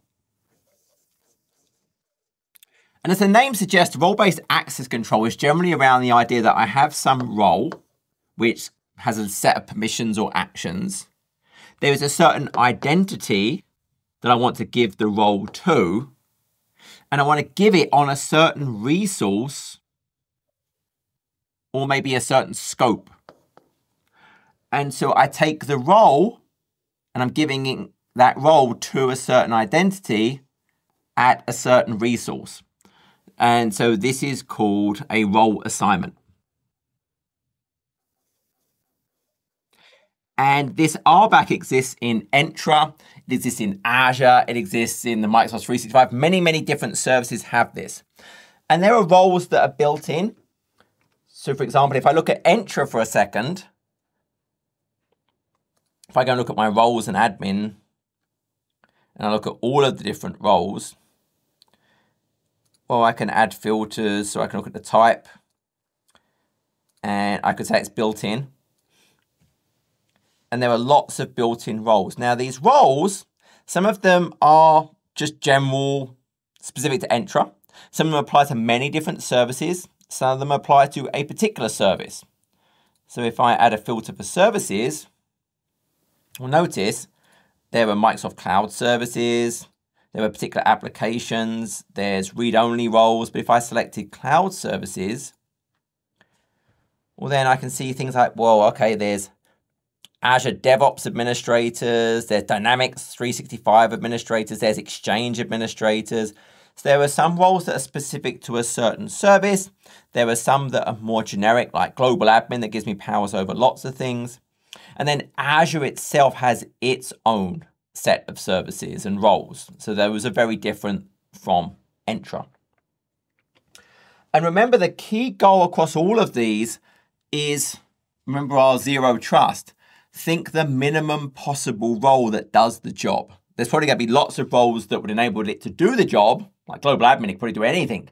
And as the name suggests, role-based access control is generally around the idea that I have some role which has a set of permissions or actions there is a certain identity that I want to give the role to, and I want to give it on a certain resource or maybe a certain scope. And so I take the role and I'm giving that role to a certain identity at a certain resource. And so this is called a role assignment. And this RBAC exists in Entra, it exists in Azure, it exists in the Microsoft 365. Many, many different services have this. And there are roles that are built in. So for example, if I look at Entra for a second, if I go and look at my roles and admin, and I look at all of the different roles, well, I can add filters, so I can look at the type, and I could say it's built in and there are lots of built-in roles. Now these roles, some of them are just general, specific to Entra. Some of them apply to many different services. Some of them apply to a particular service. So if I add a filter for services, i will notice there are Microsoft Cloud services, there are particular applications, there's read-only roles, but if I selected cloud services, well then I can see things like, well, okay, there's Azure DevOps administrators, there's Dynamics 365 administrators, there's Exchange administrators. So there are some roles that are specific to a certain service. There are some that are more generic, like global admin that gives me powers over lots of things. And then Azure itself has its own set of services and roles. So those are very different from Entra. And remember the key goal across all of these is, remember our zero trust, think the minimum possible role that does the job. There's probably going to be lots of roles that would enable it to do the job, like global admin, it could probably do anything,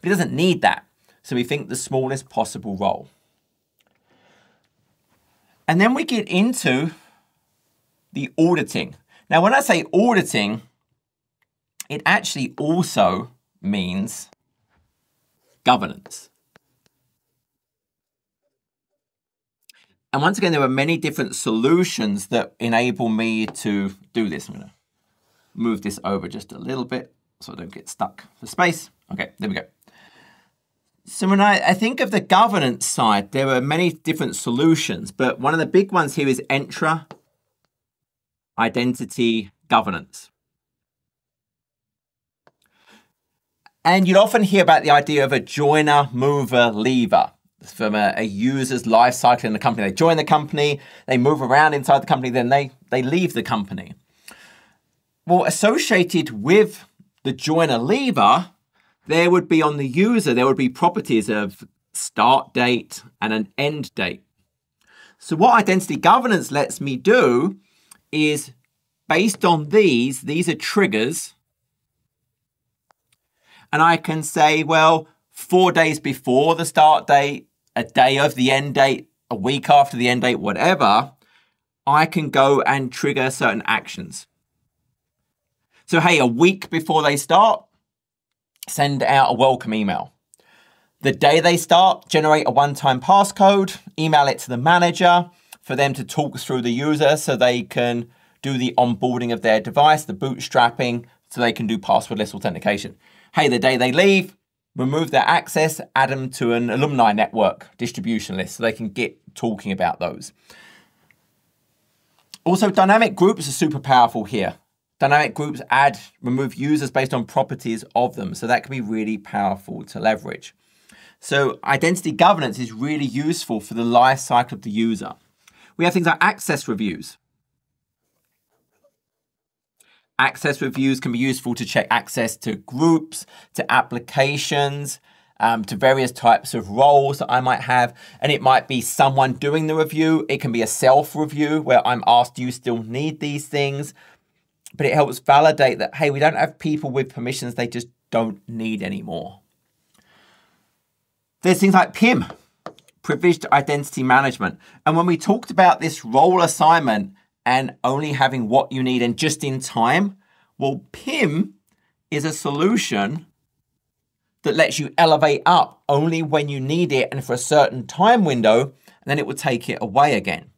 but it doesn't need that. So we think the smallest possible role. And then we get into the auditing. Now, when I say auditing, it actually also means governance. And once again, there were many different solutions that enable me to do this. I'm gonna move this over just a little bit so I don't get stuck for space. Okay, there we go. So when I, I think of the governance side, there are many different solutions, but one of the big ones here is Entra Identity Governance. And you'd often hear about the idea of a joiner, mover, lever from a, a, user's life cycle in the company. They join the company, they move around inside the company, then they, they leave the company. Well, associated with the joiner leaver, there would be on the user, there would be properties of start date and an end date. So what identity governance lets me do is based on these, these are triggers, and I can say, well, four days before the start date, a day of the end date, a week after the end date, whatever, I can go and trigger certain actions. So, hey, a week before they start, send out a welcome email. The day they start, generate a one time passcode, email it to the manager for them to talk through the user so they can do the onboarding of their device, the bootstrapping, so they can do passwordless authentication. Hey, the day they leave, remove their access, add them to an alumni network distribution list so they can get talking about those. Also, dynamic groups are super powerful here. Dynamic groups add, remove users based on properties of them. So that can be really powerful to leverage. So identity governance is really useful for the life cycle of the user. We have things like access reviews. Access reviews can be useful to check access to groups, to applications, um, to various types of roles that I might have. And it might be someone doing the review. It can be a self review where I'm asked, do you still need these things? But it helps validate that, hey, we don't have people with permissions they just don't need anymore. There's things like PIM, Privileged Identity Management. And when we talked about this role assignment, and only having what you need and just in time? Well, PIM is a solution that lets you elevate up only when you need it and for a certain time window, and then it will take it away again.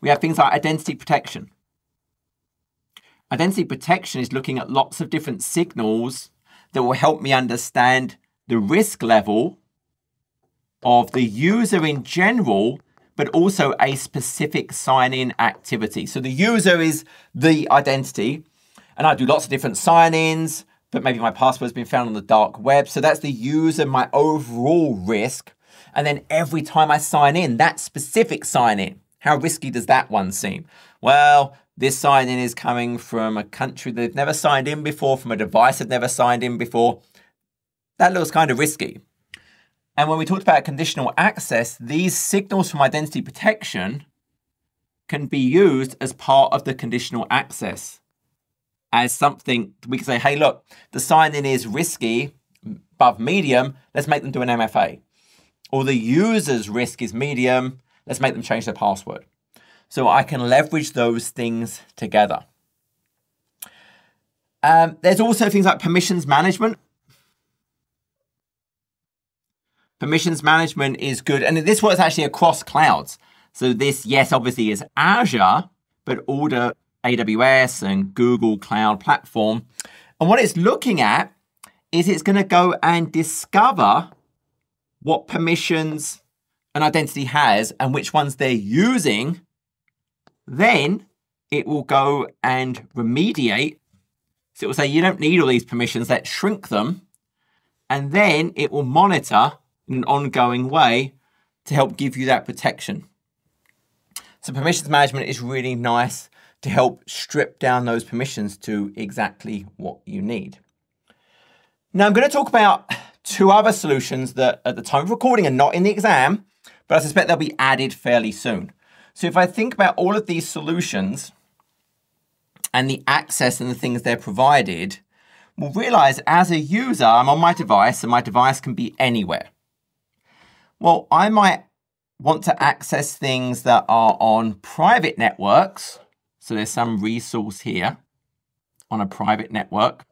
We have things like identity protection. Identity protection is looking at lots of different signals that will help me understand the risk level of the user in general but also a specific sign-in activity. So the user is the identity, and I do lots of different sign-ins, but maybe my password's been found on the dark web. So that's the user, my overall risk. And then every time I sign in, that specific sign-in, how risky does that one seem? Well, this sign in is coming from a country they've never signed in before, from a device they've never signed in before. That looks kind of risky. And when we talked about conditional access, these signals from identity protection can be used as part of the conditional access as something we can say, hey, look, the sign in is risky above medium, let's make them do an MFA. Or the user's risk is medium, let's make them change their password. So I can leverage those things together. Um, there's also things like permissions management. permissions management is good. And this works actually across clouds. So this, yes, obviously is Azure, but older AWS and Google Cloud Platform. And what it's looking at is it's going to go and discover what permissions an identity has and which ones they're using. Then it will go and remediate. So it will say, you don't need all these permissions, let's shrink them. And then it will monitor in an ongoing way to help give you that protection. So permissions management is really nice to help strip down those permissions to exactly what you need. Now I'm going to talk about two other solutions that at the time of recording are not in the exam, but I suspect they'll be added fairly soon. So if I think about all of these solutions and the access and the things they're provided, we'll realize as a user, I'm on my device and my device can be anywhere. Well, I might want to access things that are on private networks. So there's some resource here on a private network.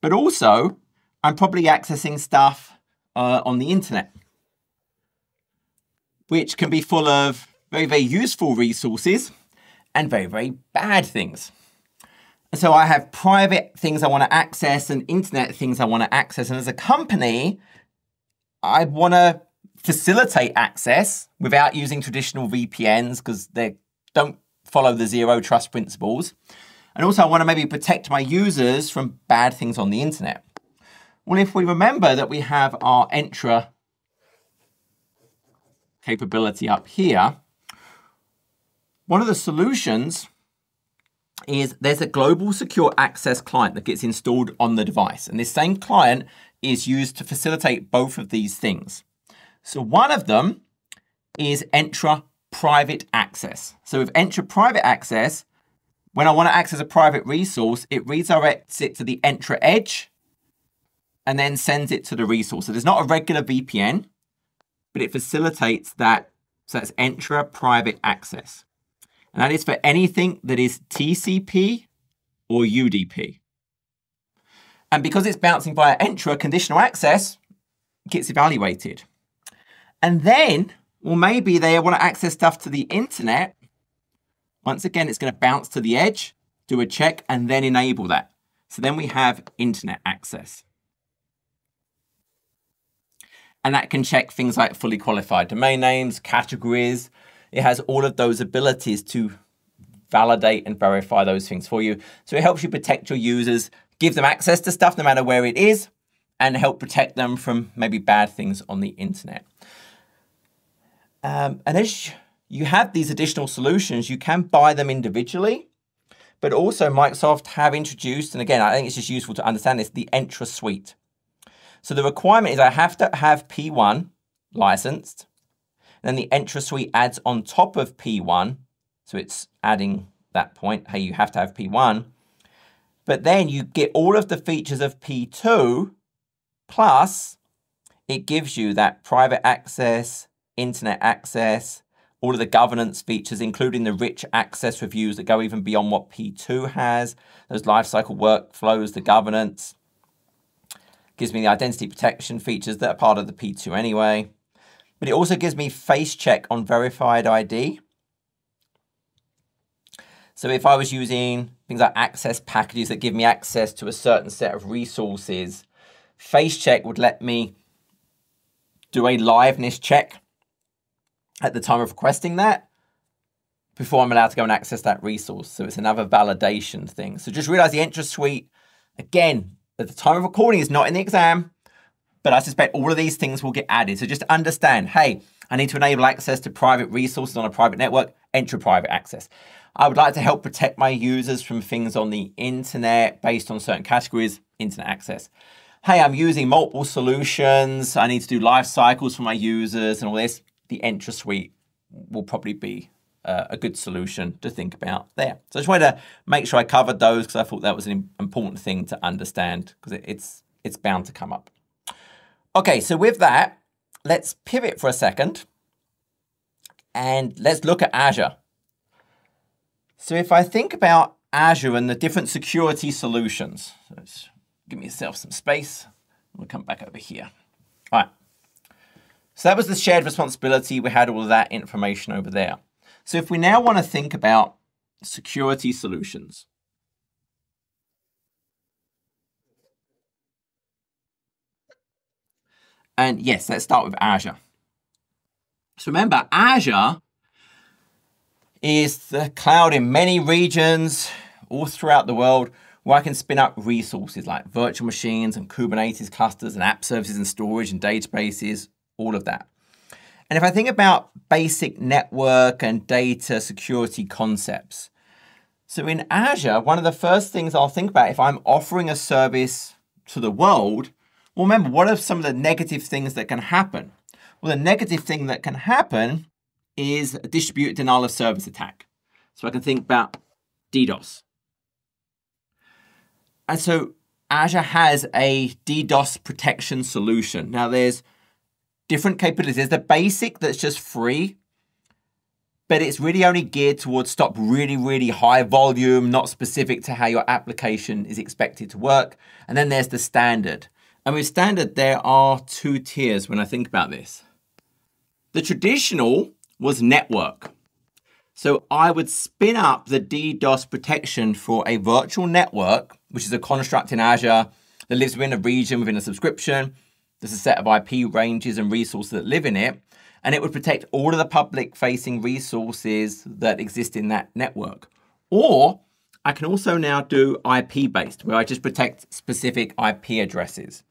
But also, I'm probably accessing stuff uh, on the internet, which can be full of very, very useful resources and very, very bad things. So I have private things I want to access and internet things I want to access. And as a company, I want to facilitate access without using traditional VPNs because they don't follow the zero trust principles. And also I want to maybe protect my users from bad things on the internet. Well, if we remember that we have our Entra capability up here, one of the solutions is there's a global secure access client that gets installed on the device. And this same client is used to facilitate both of these things. So one of them is Entra Private Access. So with Entra Private Access, when I want to access a private resource, it redirects it to the Entra Edge and then sends it to the resource. So there's not a regular VPN, but it facilitates that. So that's Entra Private Access and that is for anything that is TCP or UDP. And because it's bouncing via entra conditional access, gets evaluated. And then, well, maybe they want to access stuff to the internet. Once again, it's going to bounce to the edge, do a check, and then enable that. So then we have internet access. And that can check things like fully qualified domain names, categories, it has all of those abilities to validate and verify those things for you. So it helps you protect your users, give them access to stuff no matter where it is, and help protect them from maybe bad things on the internet. Um, and as you have these additional solutions, you can buy them individually, but also Microsoft have introduced, and again, I think it's just useful to understand this, the Entra suite. So the requirement is I have to have P1 licensed, then the suite adds on top of P1. So it's adding that point, hey, you have to have P1. But then you get all of the features of P2 plus it gives you that private access, internet access, all of the governance features, including the rich access reviews that go even beyond what P2 has, those lifecycle workflows, the governance. Gives me the identity protection features that are part of the P2 anyway but it also gives me face check on verified ID. So if I was using things like access packages that give me access to a certain set of resources, face check would let me do a liveness check at the time of requesting that before I'm allowed to go and access that resource. So it's another validation thing. So just realize the entrance suite, again, at the time of recording is not in the exam but I suspect all of these things will get added. So just understand, hey, I need to enable access to private resources on a private network, enter private access. I would like to help protect my users from things on the internet based on certain categories, internet access. Hey, I'm using multiple solutions. I need to do life cycles for my users and all this. The entry suite will probably be uh, a good solution to think about there. So I just wanted to make sure I covered those because I thought that was an important thing to understand because it's it's bound to come up. Okay, so with that, let's pivot for a second and let's look at Azure. So if I think about Azure and the different security solutions, so let's give myself some space. We'll come back over here. All right. So that was the shared responsibility. We had all of that information over there. So if we now want to think about security solutions, And yes, let's start with Azure. So remember, Azure is the cloud in many regions all throughout the world where I can spin up resources like virtual machines and Kubernetes clusters and app services and storage and databases, all of that. And if I think about basic network and data security concepts, so in Azure, one of the first things I'll think about if I'm offering a service to the world well, remember, what are some of the negative things that can happen? Well, the negative thing that can happen is a distributed denial of service attack. So I can think about DDoS. And so Azure has a DDoS protection solution. Now there's different capabilities. There's the basic that's just free, but it's really only geared towards stop really, really high volume, not specific to how your application is expected to work. And then there's the standard. And with standard, there are two tiers when I think about this. The traditional was network. So I would spin up the DDoS protection for a virtual network, which is a construct in Azure that lives within a region within a subscription. There's a set of IP ranges and resources that live in it, and it would protect all of the public facing resources that exist in that network. Or I can also now do IP based, where I just protect specific IP addresses.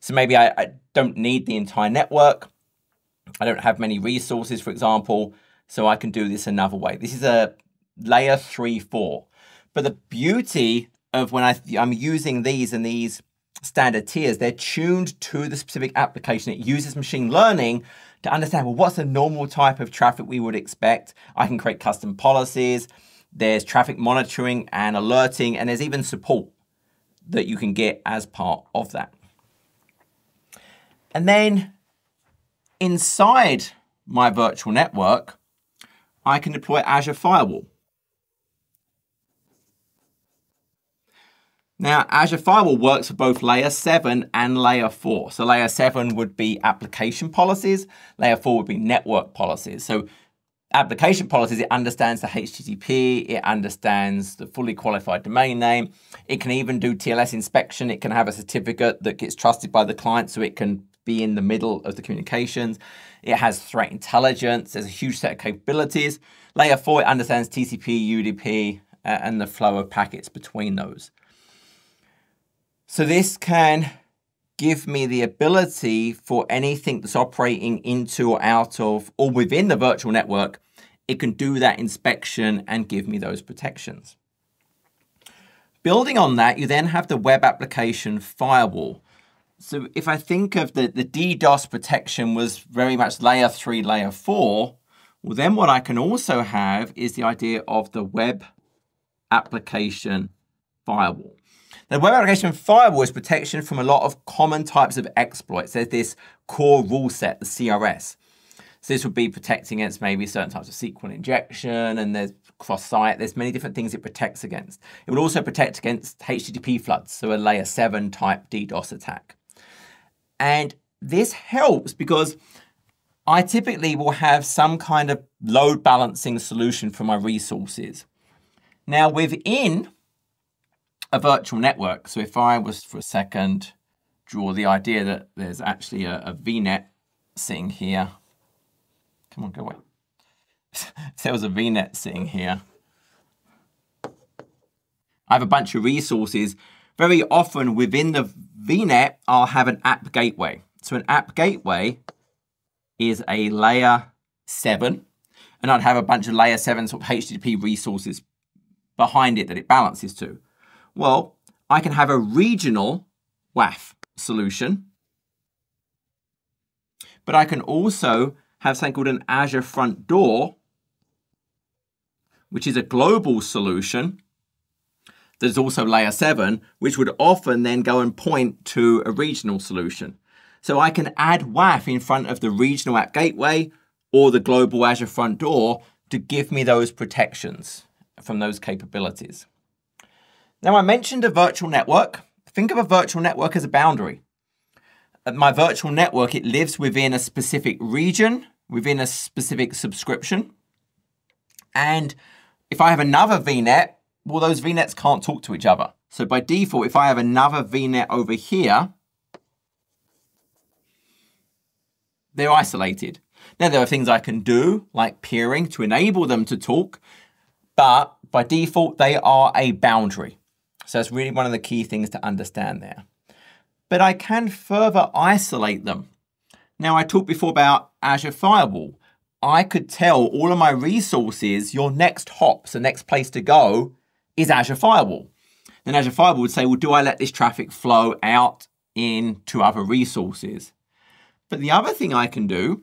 So maybe I, I don't need the entire network. I don't have many resources, for example, so I can do this another way. This is a layer three, four. But the beauty of when I I'm using these and these standard tiers, they're tuned to the specific application. It uses machine learning to understand, well, what's the normal type of traffic we would expect? I can create custom policies. There's traffic monitoring and alerting, and there's even support that you can get as part of that. And then inside my virtual network, I can deploy Azure Firewall. Now, Azure Firewall works for both layer seven and layer four. So layer seven would be application policies. Layer four would be network policies. So application policies, it understands the HTTP, it understands the fully qualified domain name. It can even do TLS inspection. It can have a certificate that gets trusted by the client so it can be in the middle of the communications. It has threat intelligence. There's a huge set of capabilities. Layer 4 it understands TCP, UDP, uh, and the flow of packets between those. So this can give me the ability for anything that's operating into or out of or within the virtual network, it can do that inspection and give me those protections. Building on that, you then have the web application firewall. So if I think of the, the DDoS protection was very much layer three, layer four, well, then what I can also have is the idea of the web application firewall. The web application firewall is protection from a lot of common types of exploits. There's this core rule set, the CRS. So this would be protecting against maybe certain types of SQL injection and there's cross-site. There's many different things it protects against. It would also protect against HTTP floods, so a layer 7 type DDoS attack. And this helps because I typically will have some kind of load balancing solution for my resources. Now within a virtual network, so if I was for a second draw the idea that there's actually a, a VNet sitting here. Come on, go away. <laughs> there was a VNet sitting here. I have a bunch of resources. Very often within the VNet, I'll have an app gateway. So an app gateway is a layer seven, and I'd have a bunch of layer seven sort of HTTP resources behind it that it balances to. Well, I can have a regional WAF solution, but I can also have something called an Azure Front Door, which is a global solution there's also layer seven, which would often then go and point to a regional solution. So I can add WAF in front of the regional app gateway or the global Azure front door to give me those protections from those capabilities. Now I mentioned a virtual network. Think of a virtual network as a boundary. my virtual network, it lives within a specific region, within a specific subscription. And if I have another VNet well, those Vnets can't talk to each other. So by default, if I have another Vnet over here, they're isolated. Now, there are things I can do, like peering, to enable them to talk, but by default, they are a boundary. So that's really one of the key things to understand there. But I can further isolate them. Now, I talked before about Azure Firewall. I could tell all of my resources your next hop, so next place to go, is Azure Firewall. Then Azure Firewall would say, well, do I let this traffic flow out into other resources? But the other thing I can do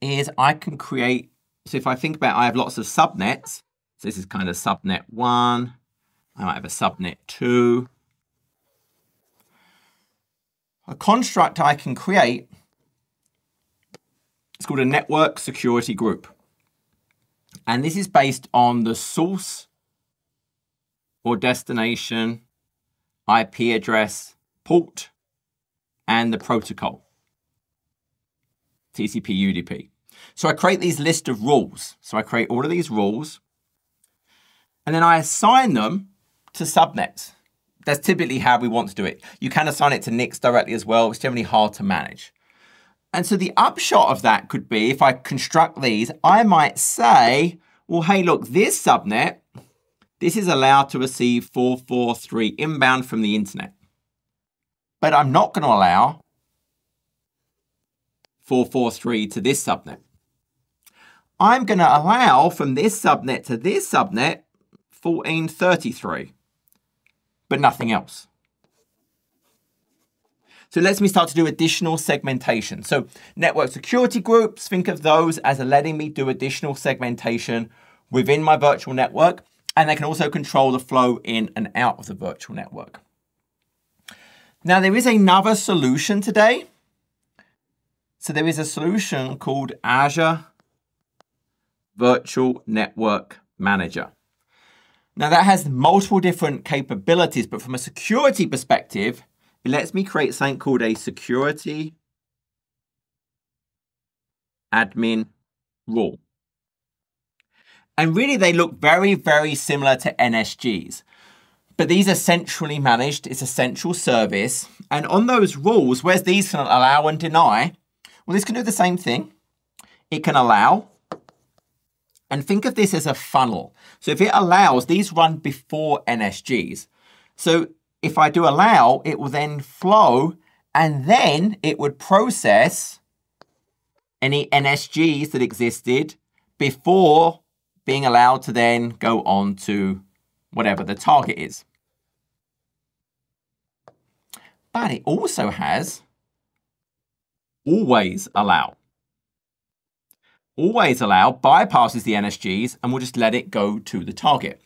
is I can create, so if I think about, I have lots of subnets. So this is kind of subnet one. I might have a subnet two. A construct I can create, it's called a network security group. And this is based on the source or destination, IP address, port, and the protocol, TCP UDP. So I create these list of rules. So I create all of these rules, and then I assign them to subnets. That's typically how we want to do it. You can assign it to NICs directly as well. It's generally hard to manage. And so the upshot of that could be if I construct these, I might say, well, hey, look, this subnet this is allowed to receive 443 inbound from the internet. But I'm not going to allow 443 to this subnet. I'm going to allow from this subnet to this subnet 1433, but nothing else. So it lets me start to do additional segmentation. So network security groups, think of those as letting me do additional segmentation within my virtual network and they can also control the flow in and out of the virtual network. Now there is another solution today. So there is a solution called Azure Virtual Network Manager. Now that has multiple different capabilities, but from a security perspective, it lets me create something called a security admin rule. And really they look very, very similar to NSGs. But these are centrally managed, it's a central service. And on those rules, where's these can allow and deny, well, this can do the same thing. It can allow, and think of this as a funnel. So if it allows, these run before NSGs. So if I do allow, it will then flow and then it would process any NSGs that existed before being allowed to then go on to whatever the target is. But it also has always allow. Always allow bypasses the NSGs and will just let it go to the target.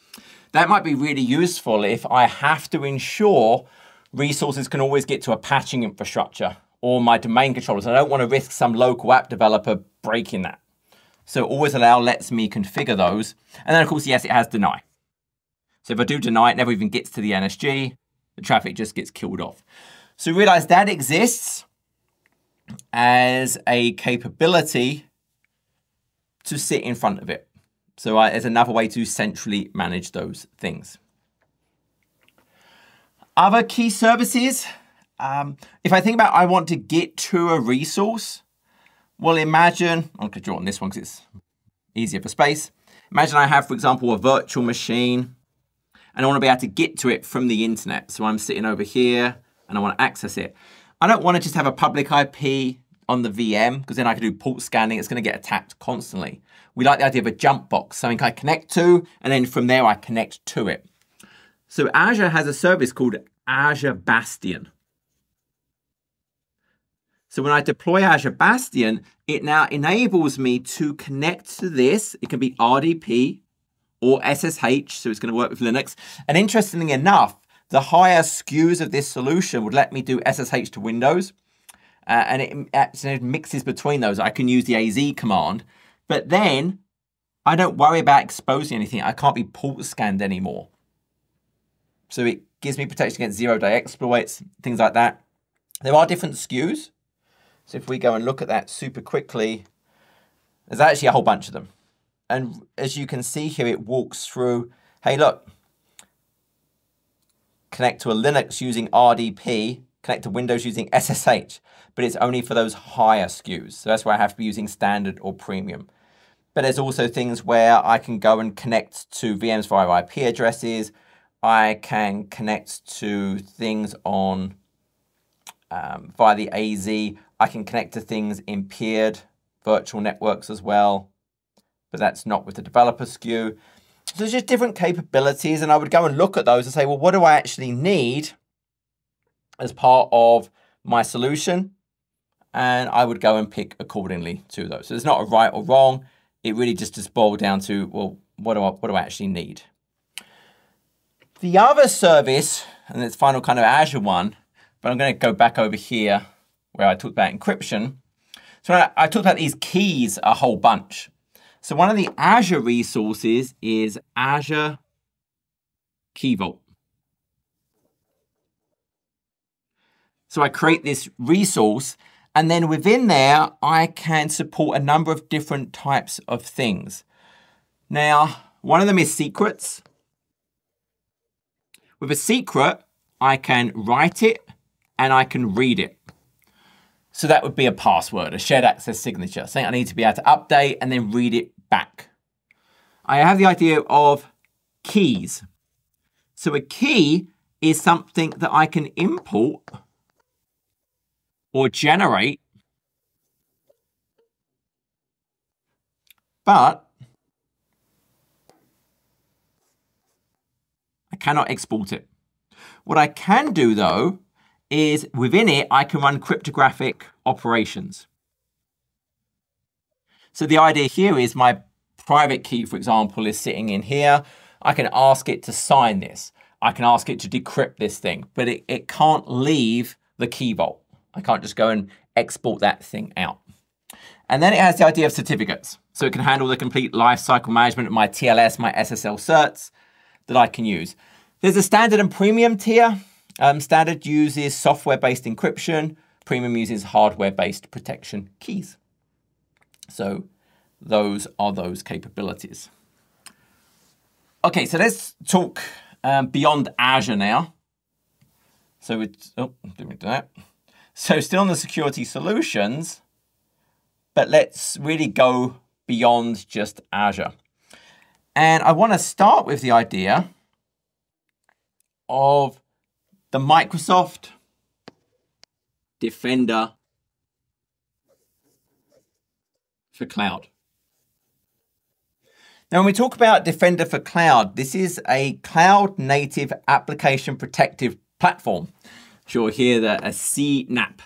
That might be really useful if I have to ensure resources can always get to a patching infrastructure or my domain controllers. I don't want to risk some local app developer breaking that. So always allow lets me configure those. And then of course, yes, it has deny. So if I do deny, it never even gets to the NSG. The traffic just gets killed off. So realize that exists as a capability to sit in front of it. So uh, another way to centrally manage those things. Other key services, um, if I think about I want to get to a resource, well, imagine, I'm gonna draw on this one because it's easier for space. Imagine I have, for example, a virtual machine and I wanna be able to get to it from the internet. So I'm sitting over here and I wanna access it. I don't wanna just have a public IP on the VM because then I can do port scanning. It's going to get attacked constantly. We like the idea of a jump box, something I connect to, and then from there I connect to it. So Azure has a service called Azure Bastion. So when I deploy Azure Bastion, it now enables me to connect to this. It can be RDP or SSH, so it's going to work with Linux. And interestingly enough, the higher SKUs of this solution would let me do SSH to Windows. Uh, and it, uh, it mixes between those. I can use the AZ command, but then I don't worry about exposing anything. I can't be port scanned anymore. So it gives me protection against zero day exploits, things like that. There are different SKUs. So if we go and look at that super quickly, there's actually a whole bunch of them. And as you can see here, it walks through, hey, look, connect to a Linux using RDP, connect to Windows using SSH, but it's only for those higher SKUs. So that's why I have to be using standard or premium. But there's also things where I can go and connect to VMs via IP addresses. I can connect to things on um, via the AZ. I can connect to things in peered virtual networks as well, but that's not with the developer SKU. So there's just different capabilities and I would go and look at those and say, well, what do I actually need as part of my solution? And I would go and pick accordingly to those. So there's not a right or wrong. It really just just boiled down to, well, what do I, what do I actually need? The other service, and this final kind of Azure one, but I'm going to go back over here where I talked about encryption. So I, I talked about these keys a whole bunch. So one of the Azure resources is Azure Key Vault. So I create this resource and then within there, I can support a number of different types of things. Now, one of them is secrets. With a secret, I can write it and I can read it. So that would be a password, a shared access signature, saying I need to be able to update and then read it back. I have the idea of keys. So a key is something that I can import or generate, but I cannot export it. What I can do though is within it, I can run cryptographic operations. So the idea here is my private key, for example, is sitting in here. I can ask it to sign this. I can ask it to decrypt this thing, but it, it can't leave the key vault. I can't just go and export that thing out. And then it has the idea of certificates. So it can handle the complete lifecycle management of my TLS, my SSL certs that I can use. There's a standard and premium tier. Um, standard uses software-based encryption. Premium uses hardware-based protection keys. So those are those capabilities. Okay, so let's talk um, beyond Azure now. So it's, oh, didn't do that. So still on the security solutions, but let's really go beyond just Azure. And I want to start with the idea of the Microsoft Defender for cloud. Now, when we talk about Defender for Cloud, this is a cloud native application protective platform. You'll hear that a CNAP.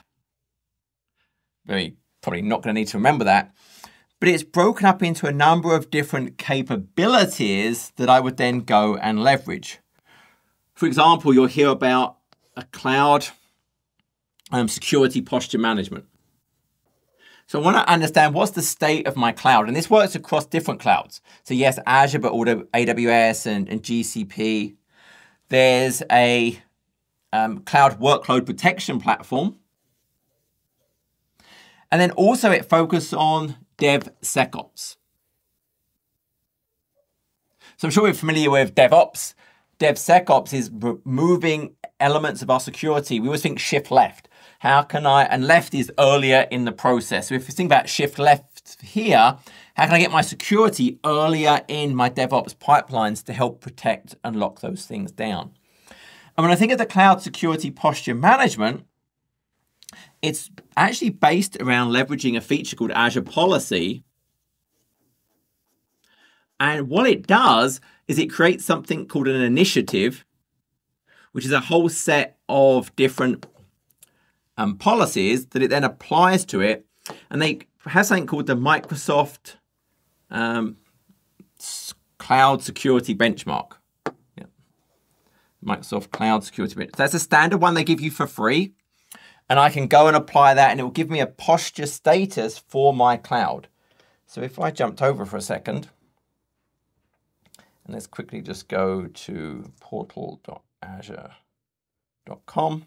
Very probably not going to need to remember that. But it's broken up into a number of different capabilities that I would then go and leverage. For example, you'll hear about a cloud um, security posture management. So I want to understand what's the state of my cloud. And this works across different clouds. So yes, Azure, but also AWS and, and GCP. There's a um, cloud workload protection platform. And then also it focuses on DevSecOps. So I'm sure we're familiar with DevOps. DevSecOps is removing elements of our security. We always think shift left. How can I, and left is earlier in the process. So if you think about shift left here, how can I get my security earlier in my DevOps pipelines to help protect and lock those things down? And when I think of the cloud security posture management, it's actually based around leveraging a feature called Azure Policy. And what it does is it creates something called an initiative, which is a whole set of different um, policies that it then applies to it. And they have something called the Microsoft um, Cloud Security Benchmark. Yeah. Microsoft Cloud Security Benchmark. So that's a standard one they give you for free. And I can go and apply that and it will give me a posture status for my cloud. So if I jumped over for a second, let's quickly just go to portal.azure.com.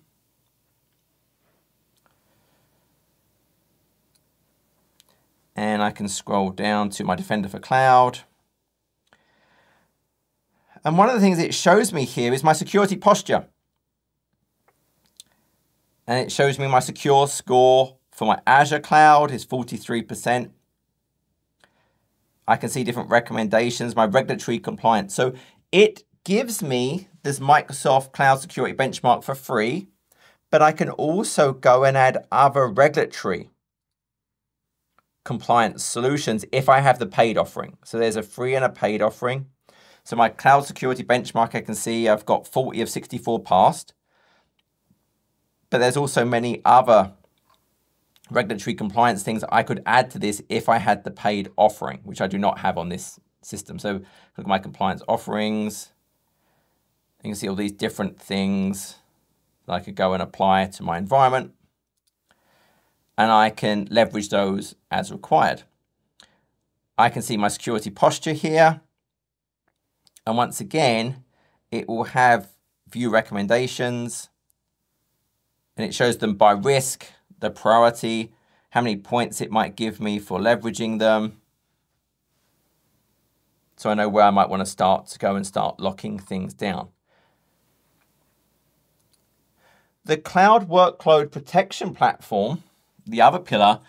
And I can scroll down to my Defender for Cloud. And one of the things it shows me here is my security posture. And it shows me my secure score for my Azure cloud is 43%. I can see different recommendations, my regulatory compliance. So it gives me this Microsoft Cloud Security Benchmark for free, but I can also go and add other regulatory compliance solutions if I have the paid offering. So there's a free and a paid offering. So my cloud security benchmark, I can see I've got 40 of 64 passed. But there's also many other regulatory compliance things I could add to this if I had the paid offering, which I do not have on this system. So look at my compliance offerings. You can see all these different things that I could go and apply to my environment. And I can leverage those as required. I can see my security posture here. And once again, it will have view recommendations and it shows them by risk the priority, how many points it might give me for leveraging them. So I know where I might want to start to go and start locking things down. The cloud workload protection platform, the other pillar,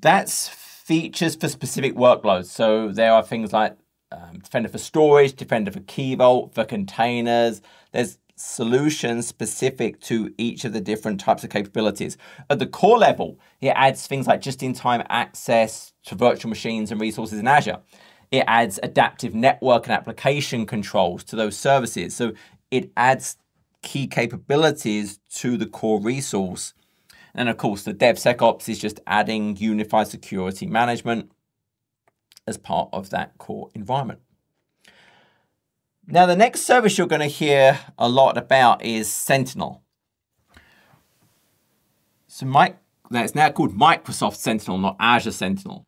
that's features for specific workloads. So there are things like um, Defender for storage, Defender for Key Vault, for containers. There's solutions specific to each of the different types of capabilities. At the core level, it adds things like just-in-time access to virtual machines and resources in Azure. It adds adaptive network and application controls to those services. So it adds key capabilities to the core resource. And of course, the DevSecOps is just adding unified security management as part of that core environment. Now, the next service you're going to hear a lot about is Sentinel. So Mike, that's now called Microsoft Sentinel, not Azure Sentinel.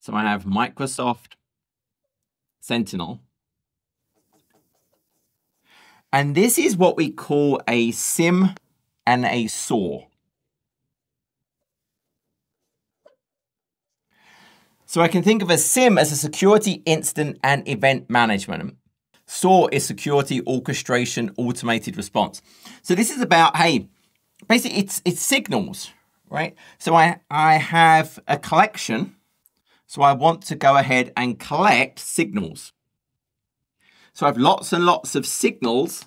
So I have Microsoft Sentinel. And this is what we call a SIM and a SOAR. So I can think of a SIM as a security incident and event management SOAR is Security Orchestration Automated Response. So this is about, hey, basically it's, it's signals, right? So I, I have a collection. So I want to go ahead and collect signals. So I have lots and lots of signals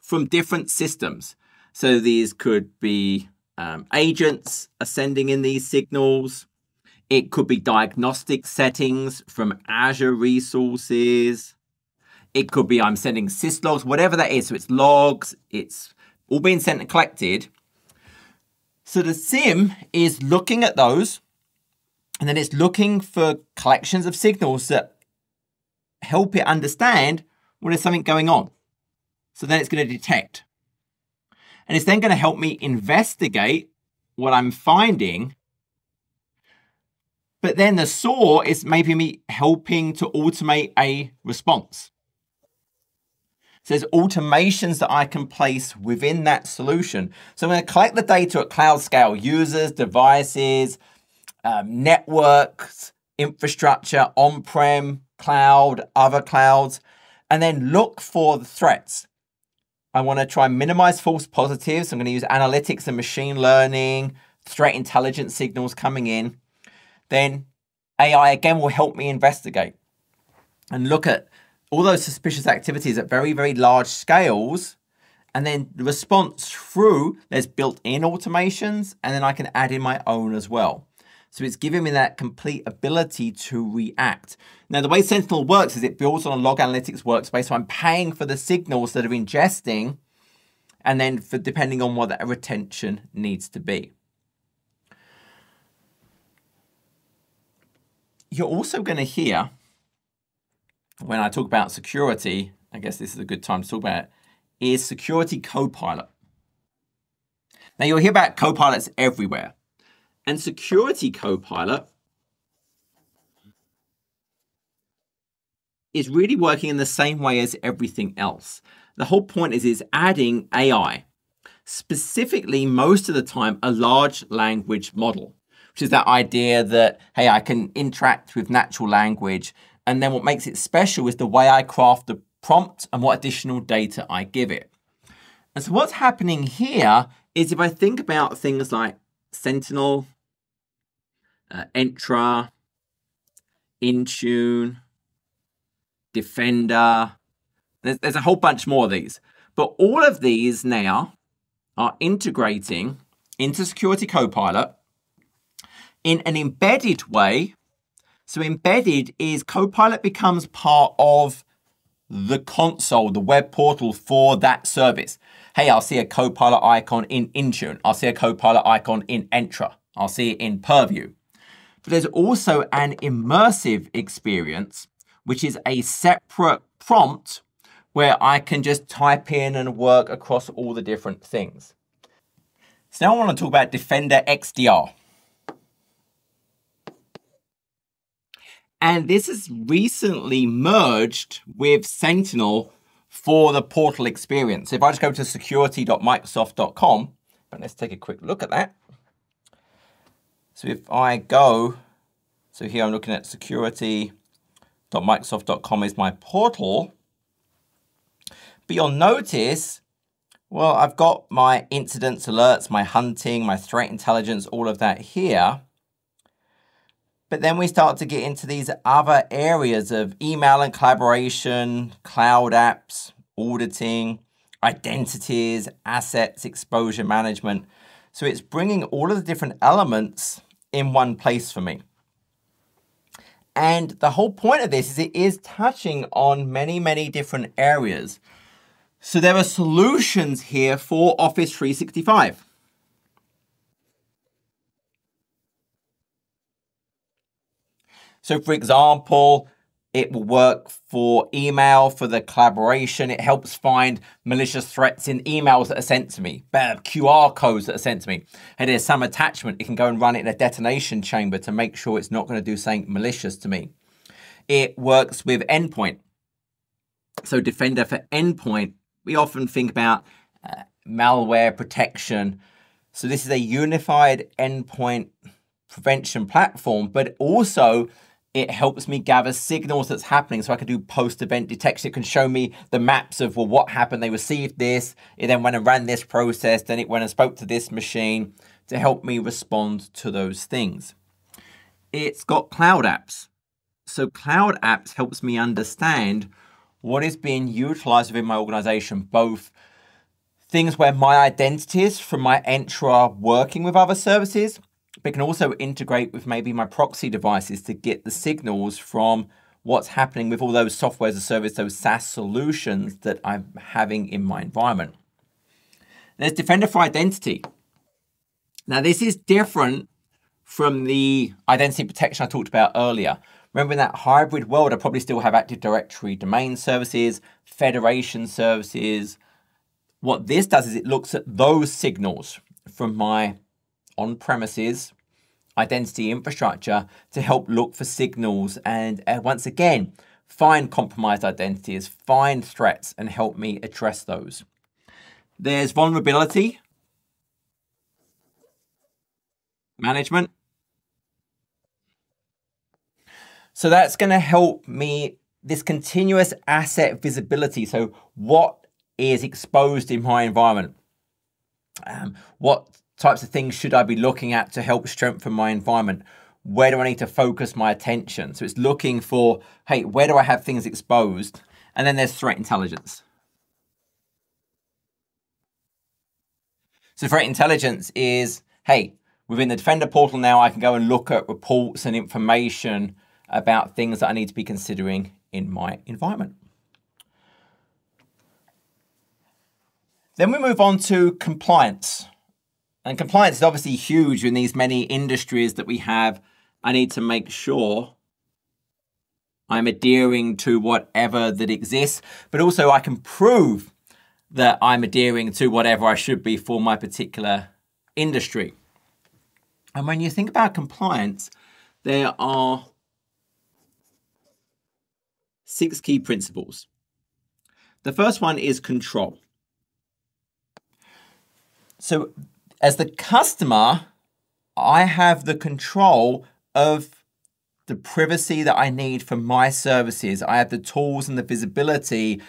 from different systems. So these could be um, agents are sending in these signals. It could be diagnostic settings from Azure resources. It could be I'm sending syslogs, whatever that is. So it's logs, it's all being sent and collected. So the sim is looking at those and then it's looking for collections of signals that help it understand when there's something going on. So then it's going to detect. And it's then going to help me investigate what I'm finding. But then the saw is maybe me helping to automate a response. So there's automations that I can place within that solution. So I'm going to collect the data at cloud scale, users, devices, um, networks, infrastructure, on-prem, cloud, other clouds, and then look for the threats. I want to try and minimize false positives. I'm going to use analytics and machine learning, threat intelligence signals coming in. Then AI again will help me investigate and look at all those suspicious activities at very, very large scales. And then the response through, there's built-in automations, and then I can add in my own as well. So it's giving me that complete ability to react. Now, the way Sentinel works is it builds on a log analytics workspace. So I'm paying for the signals that are ingesting and then for depending on what that retention needs to be. You're also going to hear when I talk about security, I guess this is a good time to talk about it, is Security Copilot. Now you'll hear about copilots everywhere. And Security Copilot is really working in the same way as everything else. The whole point is is adding AI, specifically most of the time a large language model, which is that idea that hey, I can interact with natural language and then what makes it special is the way I craft the prompt and what additional data I give it. And so what's happening here is if I think about things like Sentinel, uh, Entra, Intune, Defender, there's, there's a whole bunch more of these. But all of these now are integrating into Security Copilot in an embedded way so embedded is Copilot becomes part of the console, the web portal for that service. Hey, I'll see a Copilot icon in Intune. I'll see a Copilot icon in Entra. I'll see it in Purview. But there's also an immersive experience, which is a separate prompt where I can just type in and work across all the different things. So now I want to talk about Defender XDR. And this is recently merged with Sentinel for the portal experience. If I just go to security.microsoft.com, but let's take a quick look at that. So if I go, so here I'm looking at security.microsoft.com is my portal. But you'll notice, well, I've got my incidents, alerts, my hunting, my threat intelligence, all of that here. But then we start to get into these other areas of email and collaboration, cloud apps, auditing, identities, assets, exposure management. So it's bringing all of the different elements in one place for me. And the whole point of this is it is touching on many, many different areas. So there are solutions here for Office 365. So for example, it will work for email, for the collaboration. It helps find malicious threats in emails that are sent to me, better QR codes that are sent to me. Hey, there's some attachment. It can go and run it in a detonation chamber to make sure it's not going to do something malicious to me. It works with endpoint. So Defender for endpoint, we often think about uh, malware protection. So this is a unified endpoint prevention platform, but also it helps me gather signals that's happening so I can do post-event detection. It can show me the maps of, well, what happened? They received this, it then went and ran this process, then it went and spoke to this machine to help me respond to those things. It's got cloud apps. So cloud apps helps me understand what is being utilized within my organization, both things where my identities from my entra are working with other services but can also integrate with maybe my proxy devices to get the signals from what's happening with all those software as a service, those SaaS solutions that I'm having in my environment. There's Defender for Identity. Now, this is different from the identity protection I talked about earlier. Remember in that hybrid world, I probably still have Active Directory domain services, federation services. What this does is it looks at those signals from my on premises identity infrastructure to help look for signals and uh, once again find compromised identities, find threats, and help me address those. There's vulnerability management. So that's going to help me this continuous asset visibility. So, what is exposed in my environment? Um, what types of things should I be looking at to help strengthen my environment? Where do I need to focus my attention? So it's looking for, hey, where do I have things exposed? And then there's threat intelligence. So threat intelligence is, hey, within the Defender portal now, I can go and look at reports and information about things that I need to be considering in my environment. Then we move on to compliance. And compliance is obviously huge in these many industries that we have. I need to make sure I'm adhering to whatever that exists, but also I can prove that I'm adhering to whatever I should be for my particular industry. And when you think about compliance, there are six key principles. The first one is control. So as the customer, I have the control of the privacy that I need for my services. I have the tools and the visibility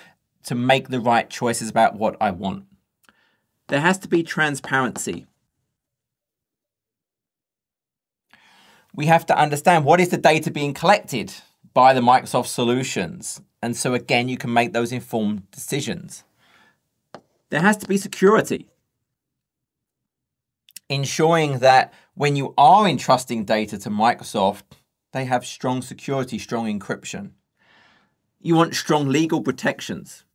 to make the right choices about what I want. There has to be transparency. We have to understand what is the data being collected by the Microsoft solutions. And so again, you can make those informed decisions. There has to be security ensuring that when you are entrusting data to Microsoft, they have strong security, strong encryption. You want strong legal protections.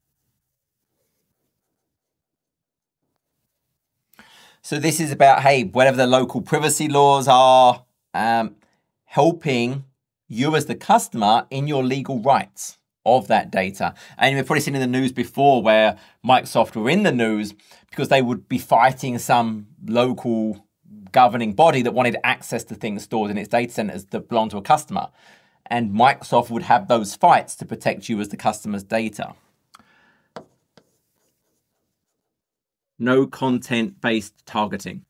So this is about, hey, whatever the local privacy laws are, um, helping you as the customer in your legal rights of that data. And we've probably seen in the news before where Microsoft were in the news because they would be fighting some local governing body that wanted access to things stored in its data centers that belong to a customer. And Microsoft would have those fights to protect you as the customer's data. No content based targeting.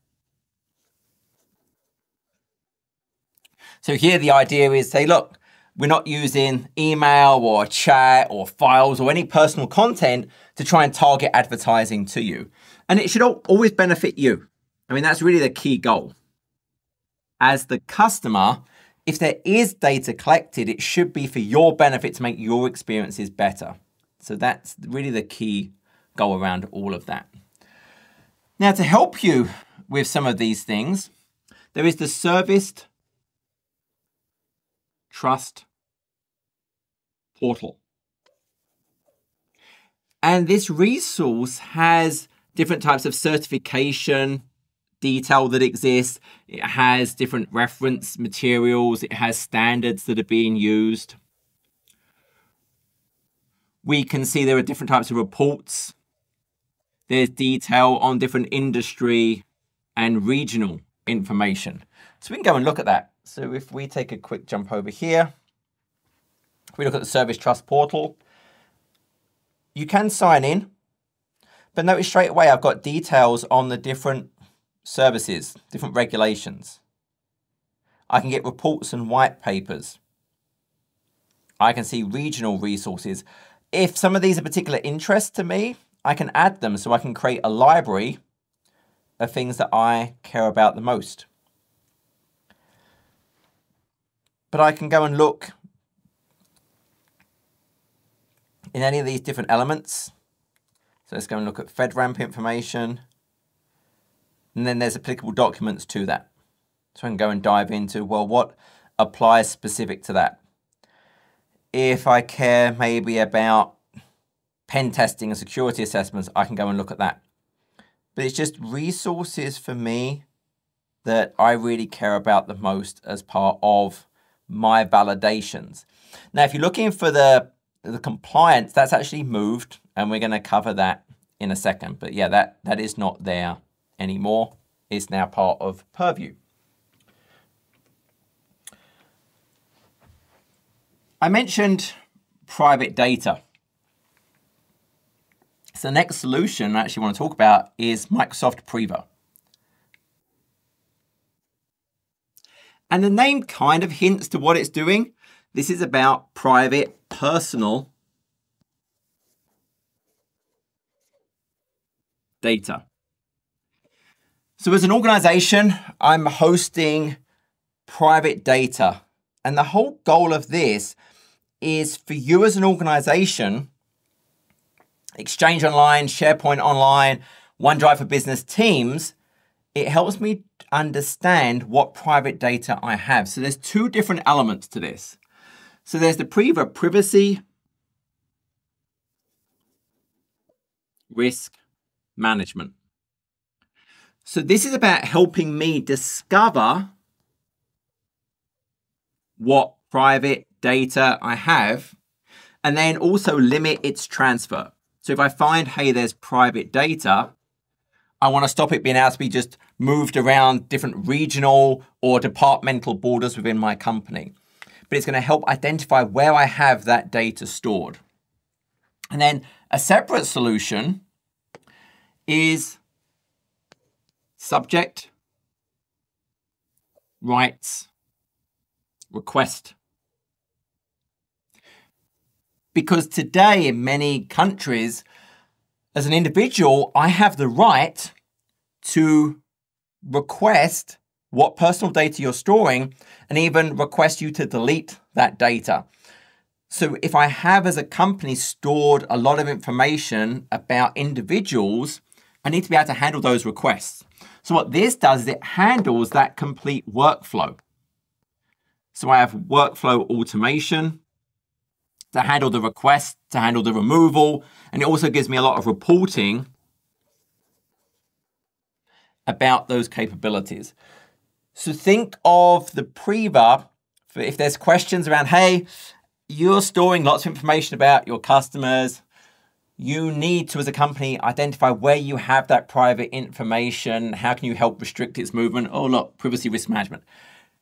So here the idea is say, look, we're not using email or chat or files or any personal content to try and target advertising to you. And it should always benefit you. I mean, that's really the key goal. As the customer, if there is data collected, it should be for your benefit to make your experiences better. So that's really the key goal around all of that. Now, to help you with some of these things, there is the serviced trust portal. And this resource has different types of certification detail that exists. It has different reference materials. It has standards that are being used. We can see there are different types of reports. There's detail on different industry and regional information. So we can go and look at that. So if we take a quick jump over here, if we look at the Service Trust portal, you can sign in, but notice straight away I've got details on the different services, different regulations. I can get reports and white papers. I can see regional resources. If some of these are particular interest to me, I can add them so I can create a library of things that I care about the most. But I can go and look in any of these different elements. So let's go and look at FedRAMP information. And then there's applicable documents to that. So I can go and dive into, well, what applies specific to that? If I care maybe about pen testing and security assessments, I can go and look at that. But it's just resources for me that I really care about the most as part of my validations. Now, if you're looking for the the compliance, that's actually moved, and we're going to cover that in a second. But yeah, that, that is not there anymore. It's now part of Purview. I mentioned private data. So the next solution I actually want to talk about is Microsoft Priva. And the name kind of hints to what it's doing. This is about private, personal data. So as an organization, I'm hosting private data. And the whole goal of this is for you as an organization, Exchange Online, SharePoint Online, OneDrive for Business Teams, it helps me understand what private data I have. So there's two different elements to this. So there's the preverb privacy, risk management. So this is about helping me discover what private data I have and then also limit its transfer. So if I find, hey, there's private data, I want to stop it being able to be just moved around different regional or departmental borders within my company but it's going to help identify where I have that data stored. And then a separate solution is subject, rights, request. Because today in many countries, as an individual, I have the right to request what personal data you're storing and even request you to delete that data. So if I have as a company stored a lot of information about individuals, I need to be able to handle those requests. So what this does is it handles that complete workflow. So I have workflow automation to handle the request, to handle the removal, and it also gives me a lot of reporting about those capabilities. So think of the pre-VAR, if there's questions around, hey, you're storing lots of information about your customers, you need to, as a company, identify where you have that private information. How can you help restrict its movement? Oh, look, privacy risk management.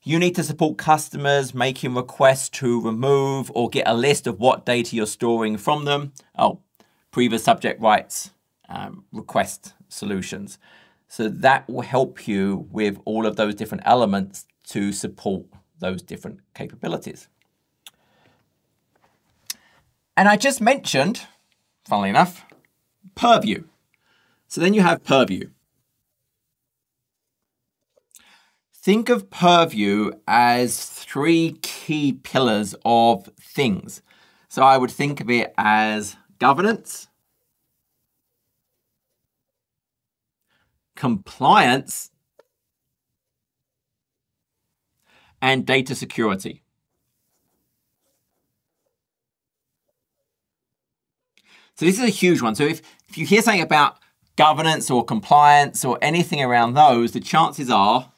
You need to support customers making requests to remove or get a list of what data you're storing from them. Oh, previous subject rights um, request solutions. So that will help you with all of those different elements to support those different capabilities. And I just mentioned, funnily enough, Purview. So then you have Purview. Think of Purview as three key pillars of things. So I would think of it as governance, compliance, and data security. So this is a huge one. So if, if you hear something about governance or compliance or anything around those, the chances are,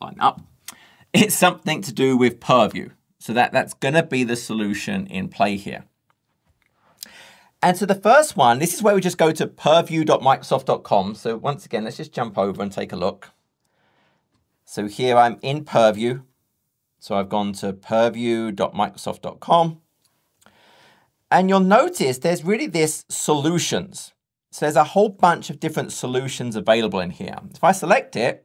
line up, it's something to do with purview. So that, that's going to be the solution in play here. And so the first one, this is where we just go to purview.microsoft.com. So once again, let's just jump over and take a look. So here I'm in Purview. So I've gone to purview.microsoft.com. And you'll notice there's really this solutions. So there's a whole bunch of different solutions available in here. If I select it,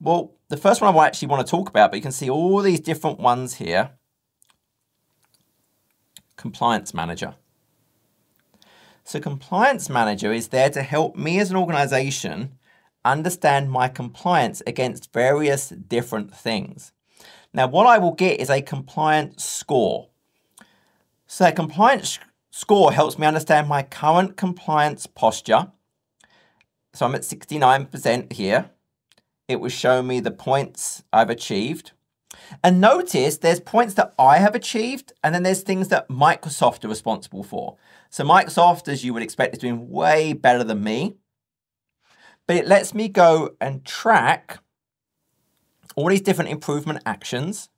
well, the first one I actually want to talk about, but you can see all these different ones here. Compliance Manager. So Compliance Manager is there to help me as an organization understand my compliance against various different things. Now, what I will get is a compliance score. So a compliance score helps me understand my current compliance posture. So I'm at 69% here. It will show me the points I've achieved. And notice there's points that I have achieved, and then there's things that Microsoft are responsible for. So Microsoft, as you would expect, is doing way better than me. But it lets me go and track all these different improvement actions,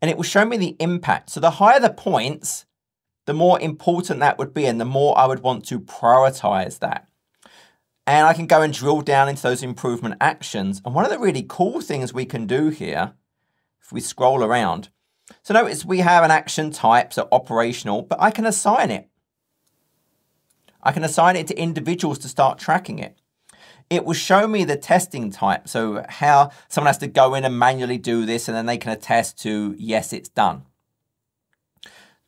and it will show me the impact. So the higher the points, the more important that would be, and the more I would want to prioritize that. And I can go and drill down into those improvement actions. And one of the really cool things we can do here, if we scroll around, so notice we have an action type, so operational, but I can assign it. I can assign it to individuals to start tracking it. It will show me the testing type, so how someone has to go in and manually do this and then they can attest to, yes, it's done.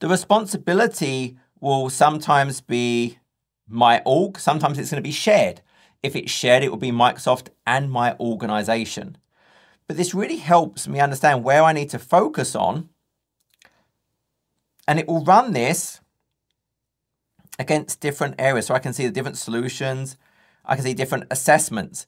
The responsibility will sometimes be my org, sometimes it's going to be shared. If it's shared, it will be Microsoft and my organization. But this really helps me understand where I need to focus on. And it will run this against different areas. So I can see the different solutions. I can see different assessments.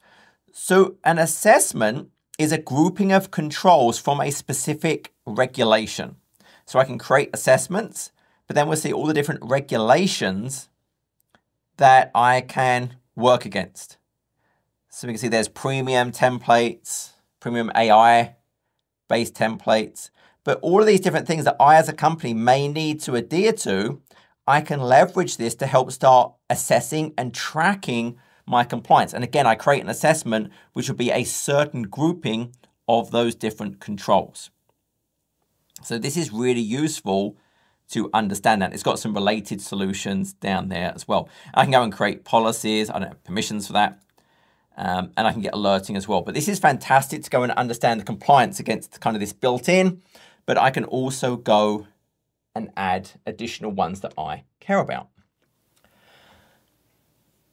So an assessment is a grouping of controls from a specific regulation. So I can create assessments, but then we'll see all the different regulations that I can work against. So we can see there's premium templates, premium AI based templates, but all of these different things that I as a company may need to adhere to I can leverage this to help start assessing and tracking my compliance. And again, I create an assessment which will be a certain grouping of those different controls. So this is really useful to understand that. It's got some related solutions down there as well. I can go and create policies, I don't have permissions for that, um, and I can get alerting as well. But this is fantastic to go and understand the compliance against kind of this built-in, but I can also go and add additional ones that I care about.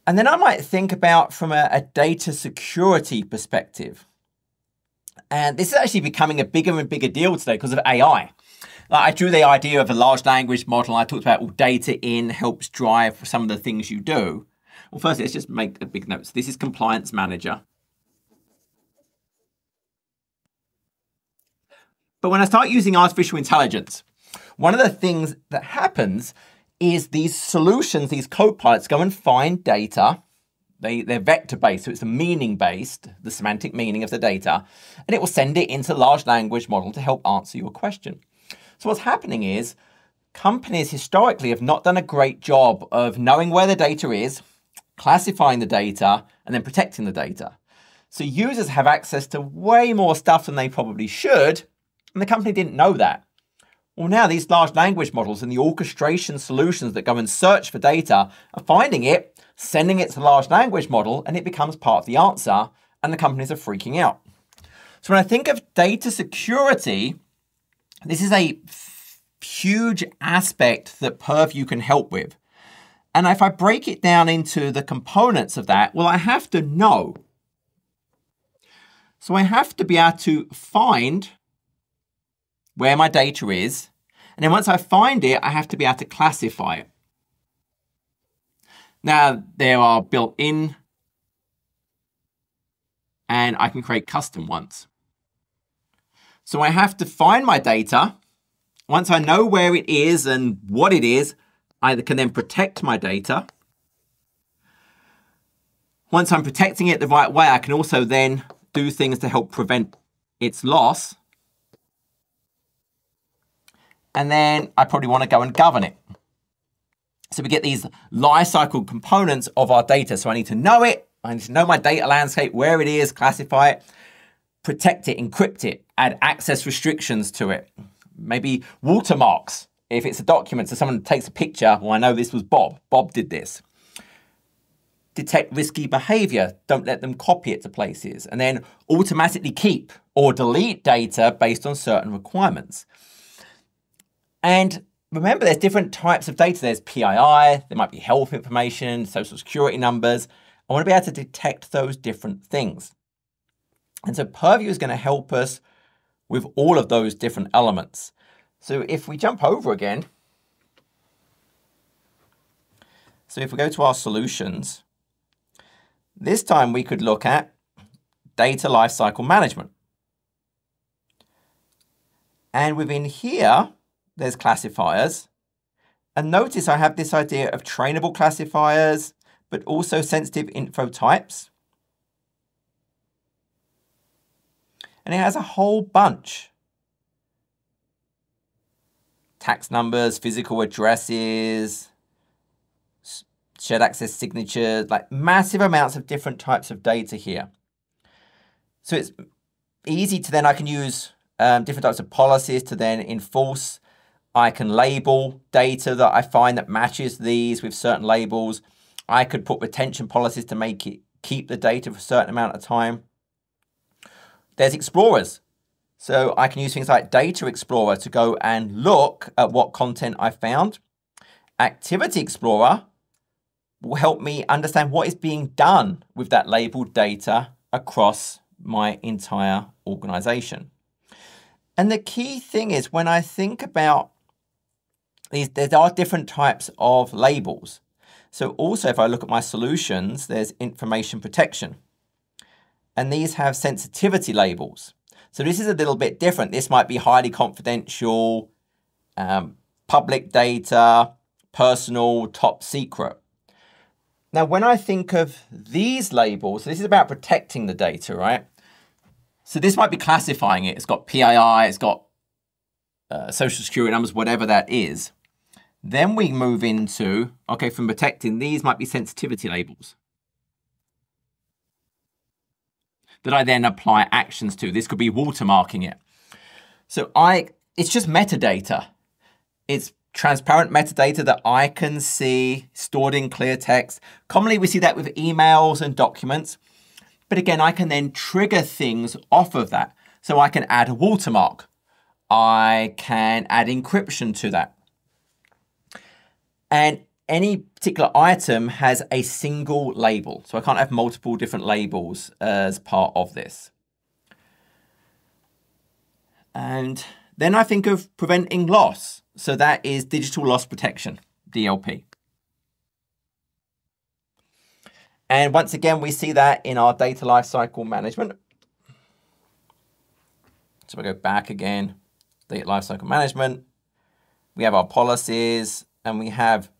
And then I might think about from a, a, data security perspective. And this is actually becoming a bigger and bigger deal today because of AI. I drew the idea of a large language model. I talked about all well, data in helps drive some of the things you do. Well, first, let's just make a big note. So this is compliance manager. But when I start using artificial intelligence, one of the things that happens is these solutions, these copilots go and find data. They, they're vector based, so it's a meaning based, the semantic meaning of the data, and it will send it into large language model to help answer your question. So what's happening is companies historically have not done a great job of knowing where the data is, classifying the data, and then protecting the data. So users have access to way more stuff than they probably should, and the company didn't know that. Well, now these large language models and the orchestration solutions that go and search for data are finding it, sending it to the large language model, and it becomes part of the answer, and the companies are freaking out. So when I think of data security, this is a huge aspect that Purview can help with. And if I break it down into the components of that, well, I have to know. So I have to be able to find where my data is, and then once I find it, I have to be able to classify it. Now, there are built-in, and I can create custom ones. So I have to find my data. Once I know where it is and what it is, I can then protect my data. Once I'm protecting it the right way, I can also then do things to help prevent its loss and then I probably want to go and govern it. So we get these lifecycle components of our data. So I need to know it. I need to know my data landscape, where it is, classify it, protect it, encrypt it, add access restrictions to it. Maybe watermarks. If it's a document, so someone takes a picture, well, I know this was Bob. Bob did this. Detect risky behavior. Don't let them copy it to places. And then automatically keep or delete data based on certain requirements. And remember, there's different types of data. There's PII, there might be health information, social security numbers. I want to be able to detect those different things. And so Purview is going to help us with all of those different elements. So if we jump over again, so if we go to our solutions, this time we could look at data lifecycle management. And within here, there's classifiers. And notice I have this idea of trainable classifiers, but also sensitive info types. And it has a whole bunch. Tax numbers, physical addresses, shared access signatures, like massive amounts of different types of data here. So it's easy to then, I can use um, different types of policies to then enforce I can label data that I find that matches these with certain labels. I could put retention policies to make it keep the data for a certain amount of time. There's explorers. So I can use things like Data Explorer to go and look at what content I found. Activity Explorer will help me understand what is being done with that labeled data across my entire organization. And the key thing is when I think about these, there are different types of labels. So also if I look at my solutions, there's information protection. And these have sensitivity labels. So this is a little bit different. This might be highly confidential, um, public data, personal, top secret. Now, when I think of these labels, this is about protecting the data, right? So this might be classifying it. It's got PII, it's got uh, social security numbers, whatever that is. Then we move into, okay, from protecting, these might be sensitivity labels that I then apply actions to. This could be watermarking it. So I, it's just metadata. It's transparent metadata that I can see stored in clear text. Commonly we see that with emails and documents. But again, I can then trigger things off of that. So I can add a watermark. I can add encryption to that and any particular item has a single label. So I can't have multiple different labels as part of this. And then I think of preventing loss. So that is digital loss protection, DLP. And once again, we see that in our data lifecycle management. So we go back again, data lifecycle management. We have our policies, and we have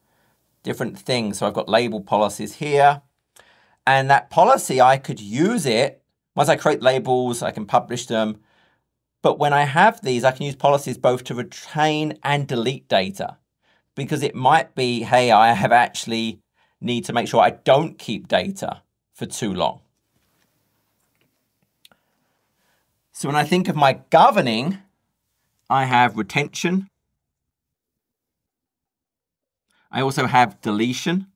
different things. So I've got label policies here. And that policy, I could use it. Once I create labels, I can publish them. But when I have these, I can use policies both to retain and delete data because it might be, hey, I have actually need to make sure I don't keep data for too long. So when I think of my governing, I have retention, I also have deletion.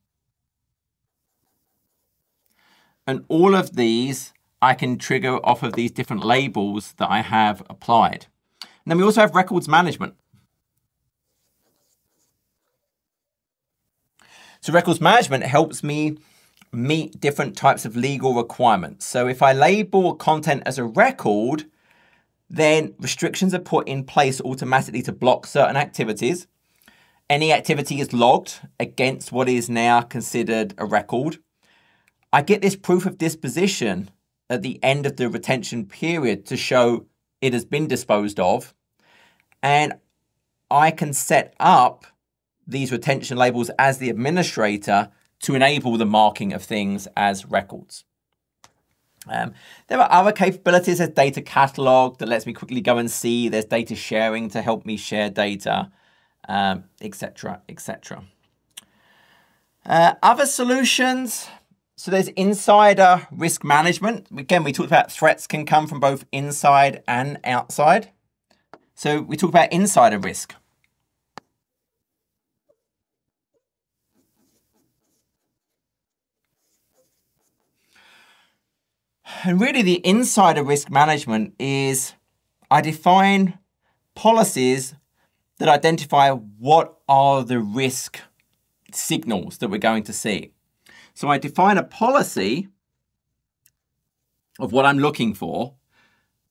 And all of these I can trigger off of these different labels that I have applied. And then we also have records management. So records management helps me meet different types of legal requirements. So if I label content as a record, then restrictions are put in place automatically to block certain activities. Any activity is logged against what is now considered a record. I get this proof of disposition at the end of the retention period to show it has been disposed of. And I can set up these retention labels as the administrator to enable the marking of things as records. Um, there are other capabilities, there's data catalog that lets me quickly go and see, there's data sharing to help me share data etc., um, etc. Uh, other solutions, so there's insider risk management. Again, we talked about threats can come from both inside and outside. So we talk about insider risk. And really the insider risk management is I define policies that identify what are the risk signals that we're going to see. So I define a policy of what I'm looking for.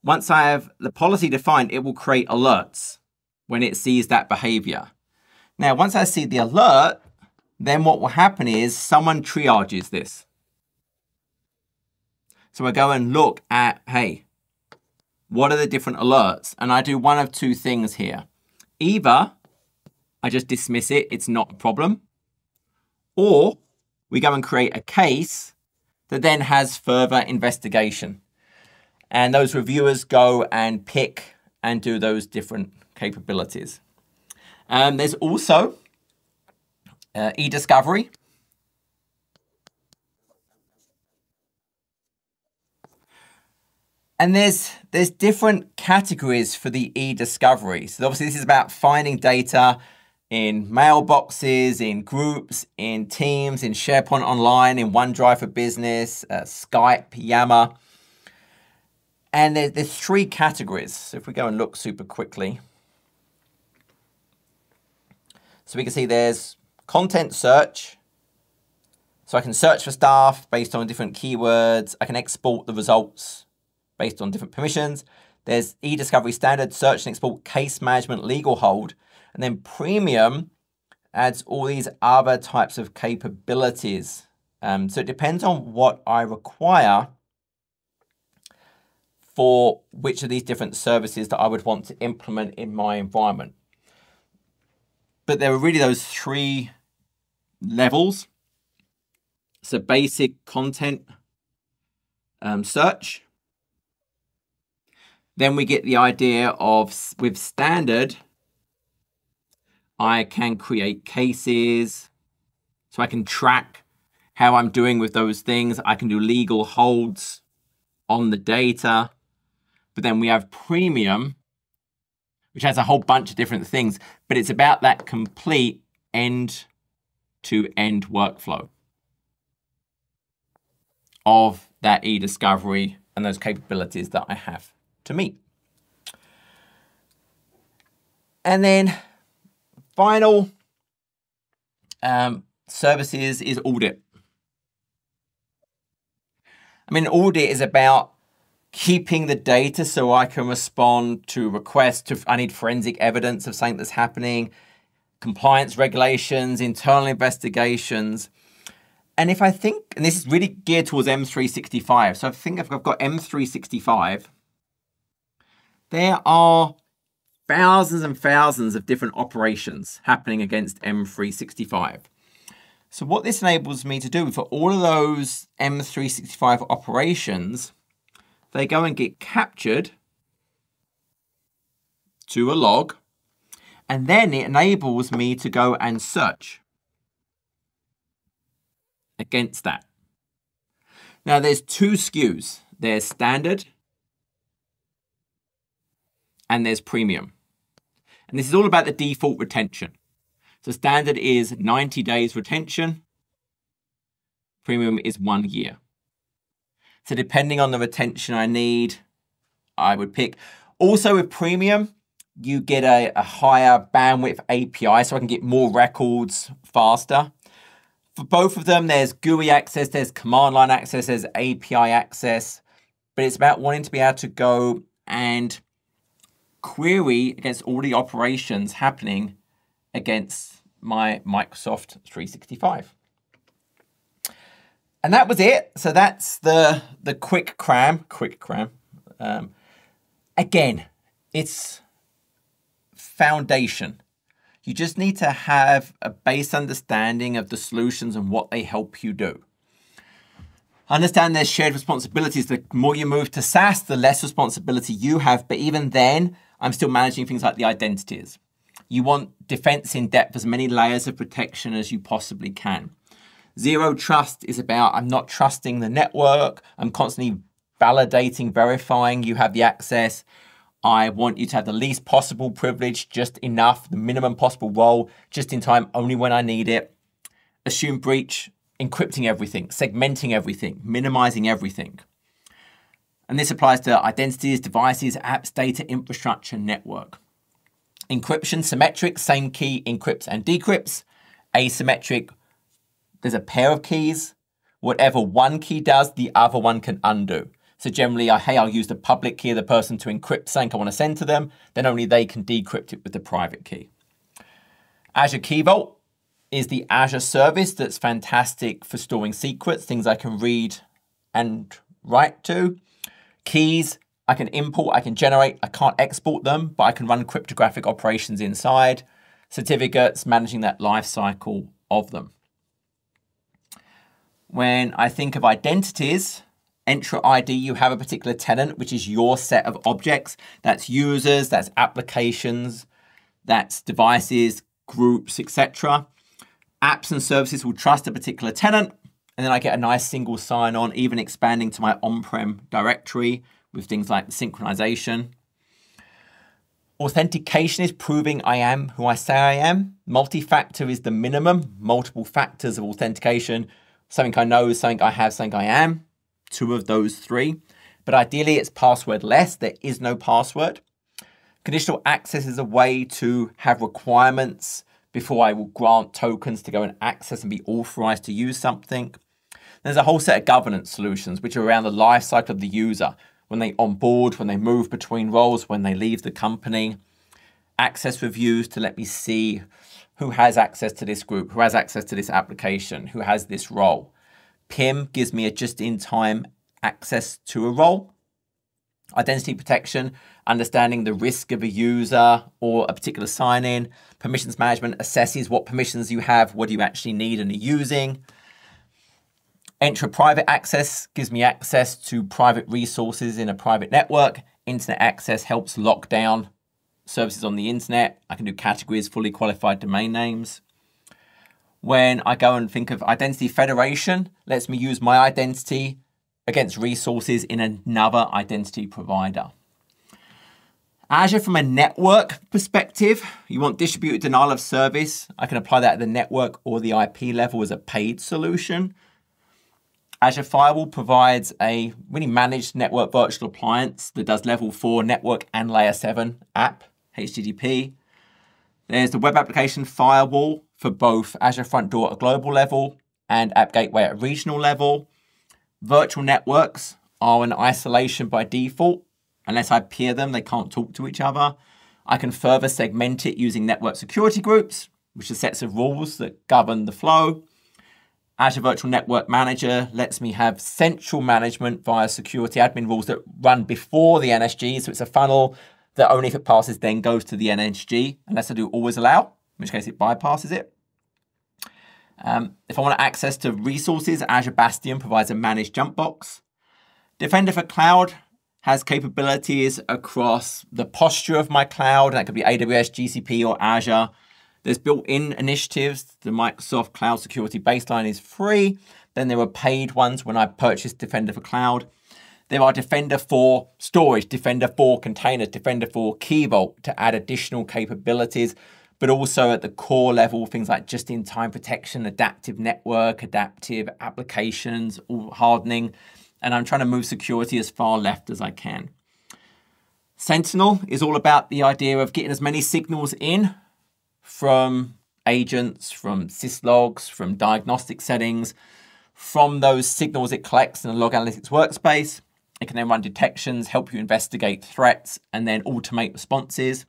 Once I have the policy defined, it will create alerts when it sees that behavior. Now, once I see the alert, then what will happen is someone triages this. So I go and look at, hey, what are the different alerts? And I do one of two things here. Either I just dismiss it, it's not a problem, or we go and create a case that then has further investigation. And those reviewers go and pick and do those different capabilities. Um, there's also uh, e-discovery, And there's, there's different categories for the e-discovery. So obviously this is about finding data in mailboxes, in groups, in Teams, in SharePoint Online, in OneDrive for Business, uh, Skype, Yammer. And there's, there's three categories. So if we go and look super quickly. So we can see there's content search. So I can search for staff based on different keywords. I can export the results based on different permissions. There's eDiscovery Standard, Search and Export, Case Management, Legal Hold. And then Premium adds all these other types of capabilities. Um, so it depends on what I require for which of these different services that I would want to implement in my environment. But there are really those three levels. So basic content um, search, then we get the idea of with standard, I can create cases. So I can track how I'm doing with those things. I can do legal holds on the data. But then we have premium, which has a whole bunch of different things, but it's about that complete end to end workflow of that e-discovery and those capabilities that I have to me. And then final um, services is audit. I mean, audit is about keeping the data so I can respond to requests. To, I need forensic evidence of something that's happening, compliance regulations, internal investigations. And if I think, and this is really geared towards M365, so I think I've got M365 there are thousands and thousands of different operations happening against M365. So what this enables me to do for all of those M365 operations, they go and get captured to a log, and then it enables me to go and search against that. Now there's two SKUs. There's standard and there's premium. And this is all about the default retention. So standard is 90 days retention. Premium is one year. So depending on the retention I need, I would pick. Also with premium, you get a, a higher bandwidth API so I can get more records faster. For both of them, there's GUI access, there's command line access, there's API access, but it's about wanting to be able to go and query against all the operations happening against my Microsoft 365. And that was it. So that's the, the quick cram, quick cram. Um, again, it's foundation. You just need to have a base understanding of the solutions and what they help you do. Understand there's shared responsibilities. The more you move to SaaS, the less responsibility you have. But even then, I'm still managing things like the identities. You want defense in depth, as many layers of protection as you possibly can. Zero trust is about I'm not trusting the network. I'm constantly validating, verifying you have the access. I want you to have the least possible privilege, just enough, the minimum possible role, just in time, only when I need it. Assume breach, encrypting everything, segmenting everything, minimizing everything. And this applies to identities, devices, apps, data, infrastructure, network. Encryption, symmetric, same key encrypts and decrypts. Asymmetric, there's a pair of keys. Whatever one key does, the other one can undo. So generally, I, hey, I'll use the public key of the person to encrypt something I want to send to them. Then only they can decrypt it with the private key. Azure Key Vault is the Azure service that's fantastic for storing secrets, things I can read and write to. Keys, I can import, I can generate, I can't export them, but I can run cryptographic operations inside. Certificates, managing that life cycle of them. When I think of identities, Entra ID, you have a particular tenant, which is your set of objects. That's users, that's applications, that's devices, groups, etc. Apps and services will trust a particular tenant. And then I get a nice single sign-on, even expanding to my on-prem directory with things like synchronization. Authentication is proving I am who I say I am. Multi-factor is the minimum, multiple factors of authentication. Something I know something I have, something I am. Two of those three. But ideally it's passwordless, there is no password. Conditional access is a way to have requirements before I will grant tokens to go and access and be authorized to use something. There's a whole set of governance solutions which are around the life cycle of the user, when they onboard, when they move between roles, when they leave the company, access reviews to let me see who has access to this group, who has access to this application, who has this role. PIM gives me a just-in-time access to a role. Identity protection, understanding the risk of a user or a particular sign-in. Permissions management assesses what permissions you have, what do you actually need and are using. Entra Private Access gives me access to private resources in a private network. Internet Access helps lock down services on the internet. I can do categories, fully qualified domain names. When I go and think of Identity Federation, lets me use my identity against resources in another identity provider. Azure, from a network perspective, you want distributed denial of service. I can apply that at the network or the IP level as a paid solution. Azure Firewall provides a really managed network virtual appliance that does level four network and layer seven app, HTTP. There's the web application firewall for both Azure Front Door at a global level and App Gateway at a regional level. Virtual networks are in isolation by default. Unless I peer them, they can't talk to each other. I can further segment it using network security groups, which are sets of rules that govern the flow. Azure Virtual Network Manager lets me have central management via security admin rules that run before the NSG. So it's a funnel that only if it passes then goes to the NSG, unless I do always allow, in which case it bypasses it. Um, if I want access to resources, Azure Bastion provides a managed jump box. Defender for Cloud has capabilities across the posture of my cloud. That could be AWS, GCP, or Azure. There's built-in initiatives. The Microsoft Cloud Security Baseline is free. Then there were paid ones when I purchased Defender for Cloud. There are Defender for storage, Defender for containers, Defender for Key Vault to add additional capabilities, but also at the core level, things like just-in-time protection, adaptive network, adaptive applications, all hardening. And I'm trying to move security as far left as I can. Sentinel is all about the idea of getting as many signals in from agents, from syslogs, from diagnostic settings. From those signals it collects in the log analytics workspace, it can then run detections, help you investigate threats, and then automate responses.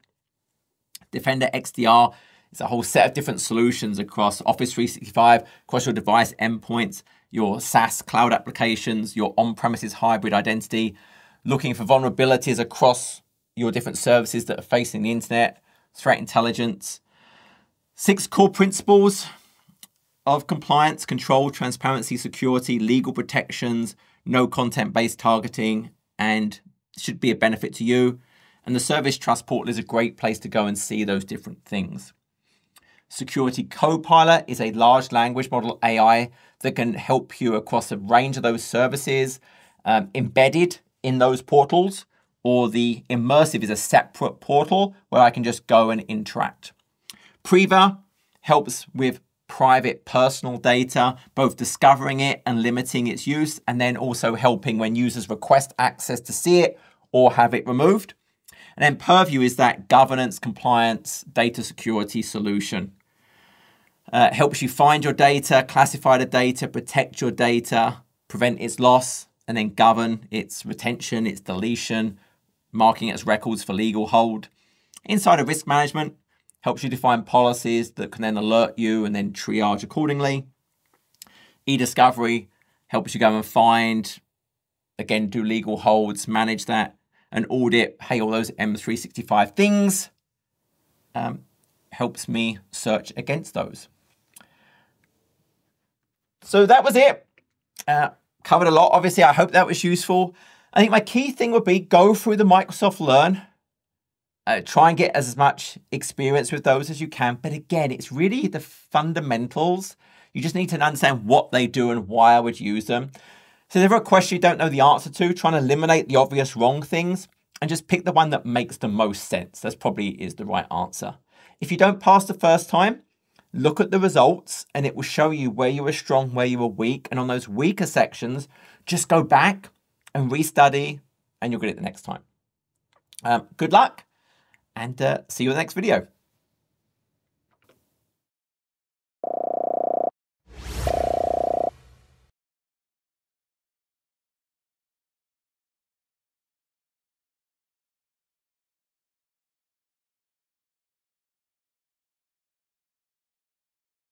Defender XDR is a whole set of different solutions across Office 365, across your device endpoints, your SaaS cloud applications, your on-premises hybrid identity, looking for vulnerabilities across your different services that are facing the internet, threat intelligence, Six core principles of compliance, control, transparency, security, legal protections, no content based targeting, and should be a benefit to you. And the Service Trust portal is a great place to go and see those different things. Security Copilot is a large language model AI that can help you across a range of those services um, embedded in those portals, or the Immersive is a separate portal where I can just go and interact. Priva helps with private personal data, both discovering it and limiting its use, and then also helping when users request access to see it or have it removed. And then Purview is that governance, compliance, data security solution. Uh, helps you find your data, classify the data, protect your data, prevent its loss, and then govern its retention, its deletion, marking its as records for legal hold. Inside of risk management, helps you define policies that can then alert you and then triage accordingly. E-discovery helps you go and find, again, do legal holds, manage that, and audit, hey, all those M365 things. Um, helps me search against those. So that was it. Uh, covered a lot. Obviously, I hope that was useful. I think my key thing would be go through the Microsoft Learn uh, try and get as much experience with those as you can. But again, it's really the fundamentals. You just need to understand what they do and why I would use them. So, if there are question you don't know the answer to, try and eliminate the obvious wrong things and just pick the one that makes the most sense. That's probably is the right answer. If you don't pass the first time, look at the results and it will show you where you were strong, where you were weak. And on those weaker sections, just go back and restudy and you'll get it the next time. Um, good luck and uh, see you in the next video.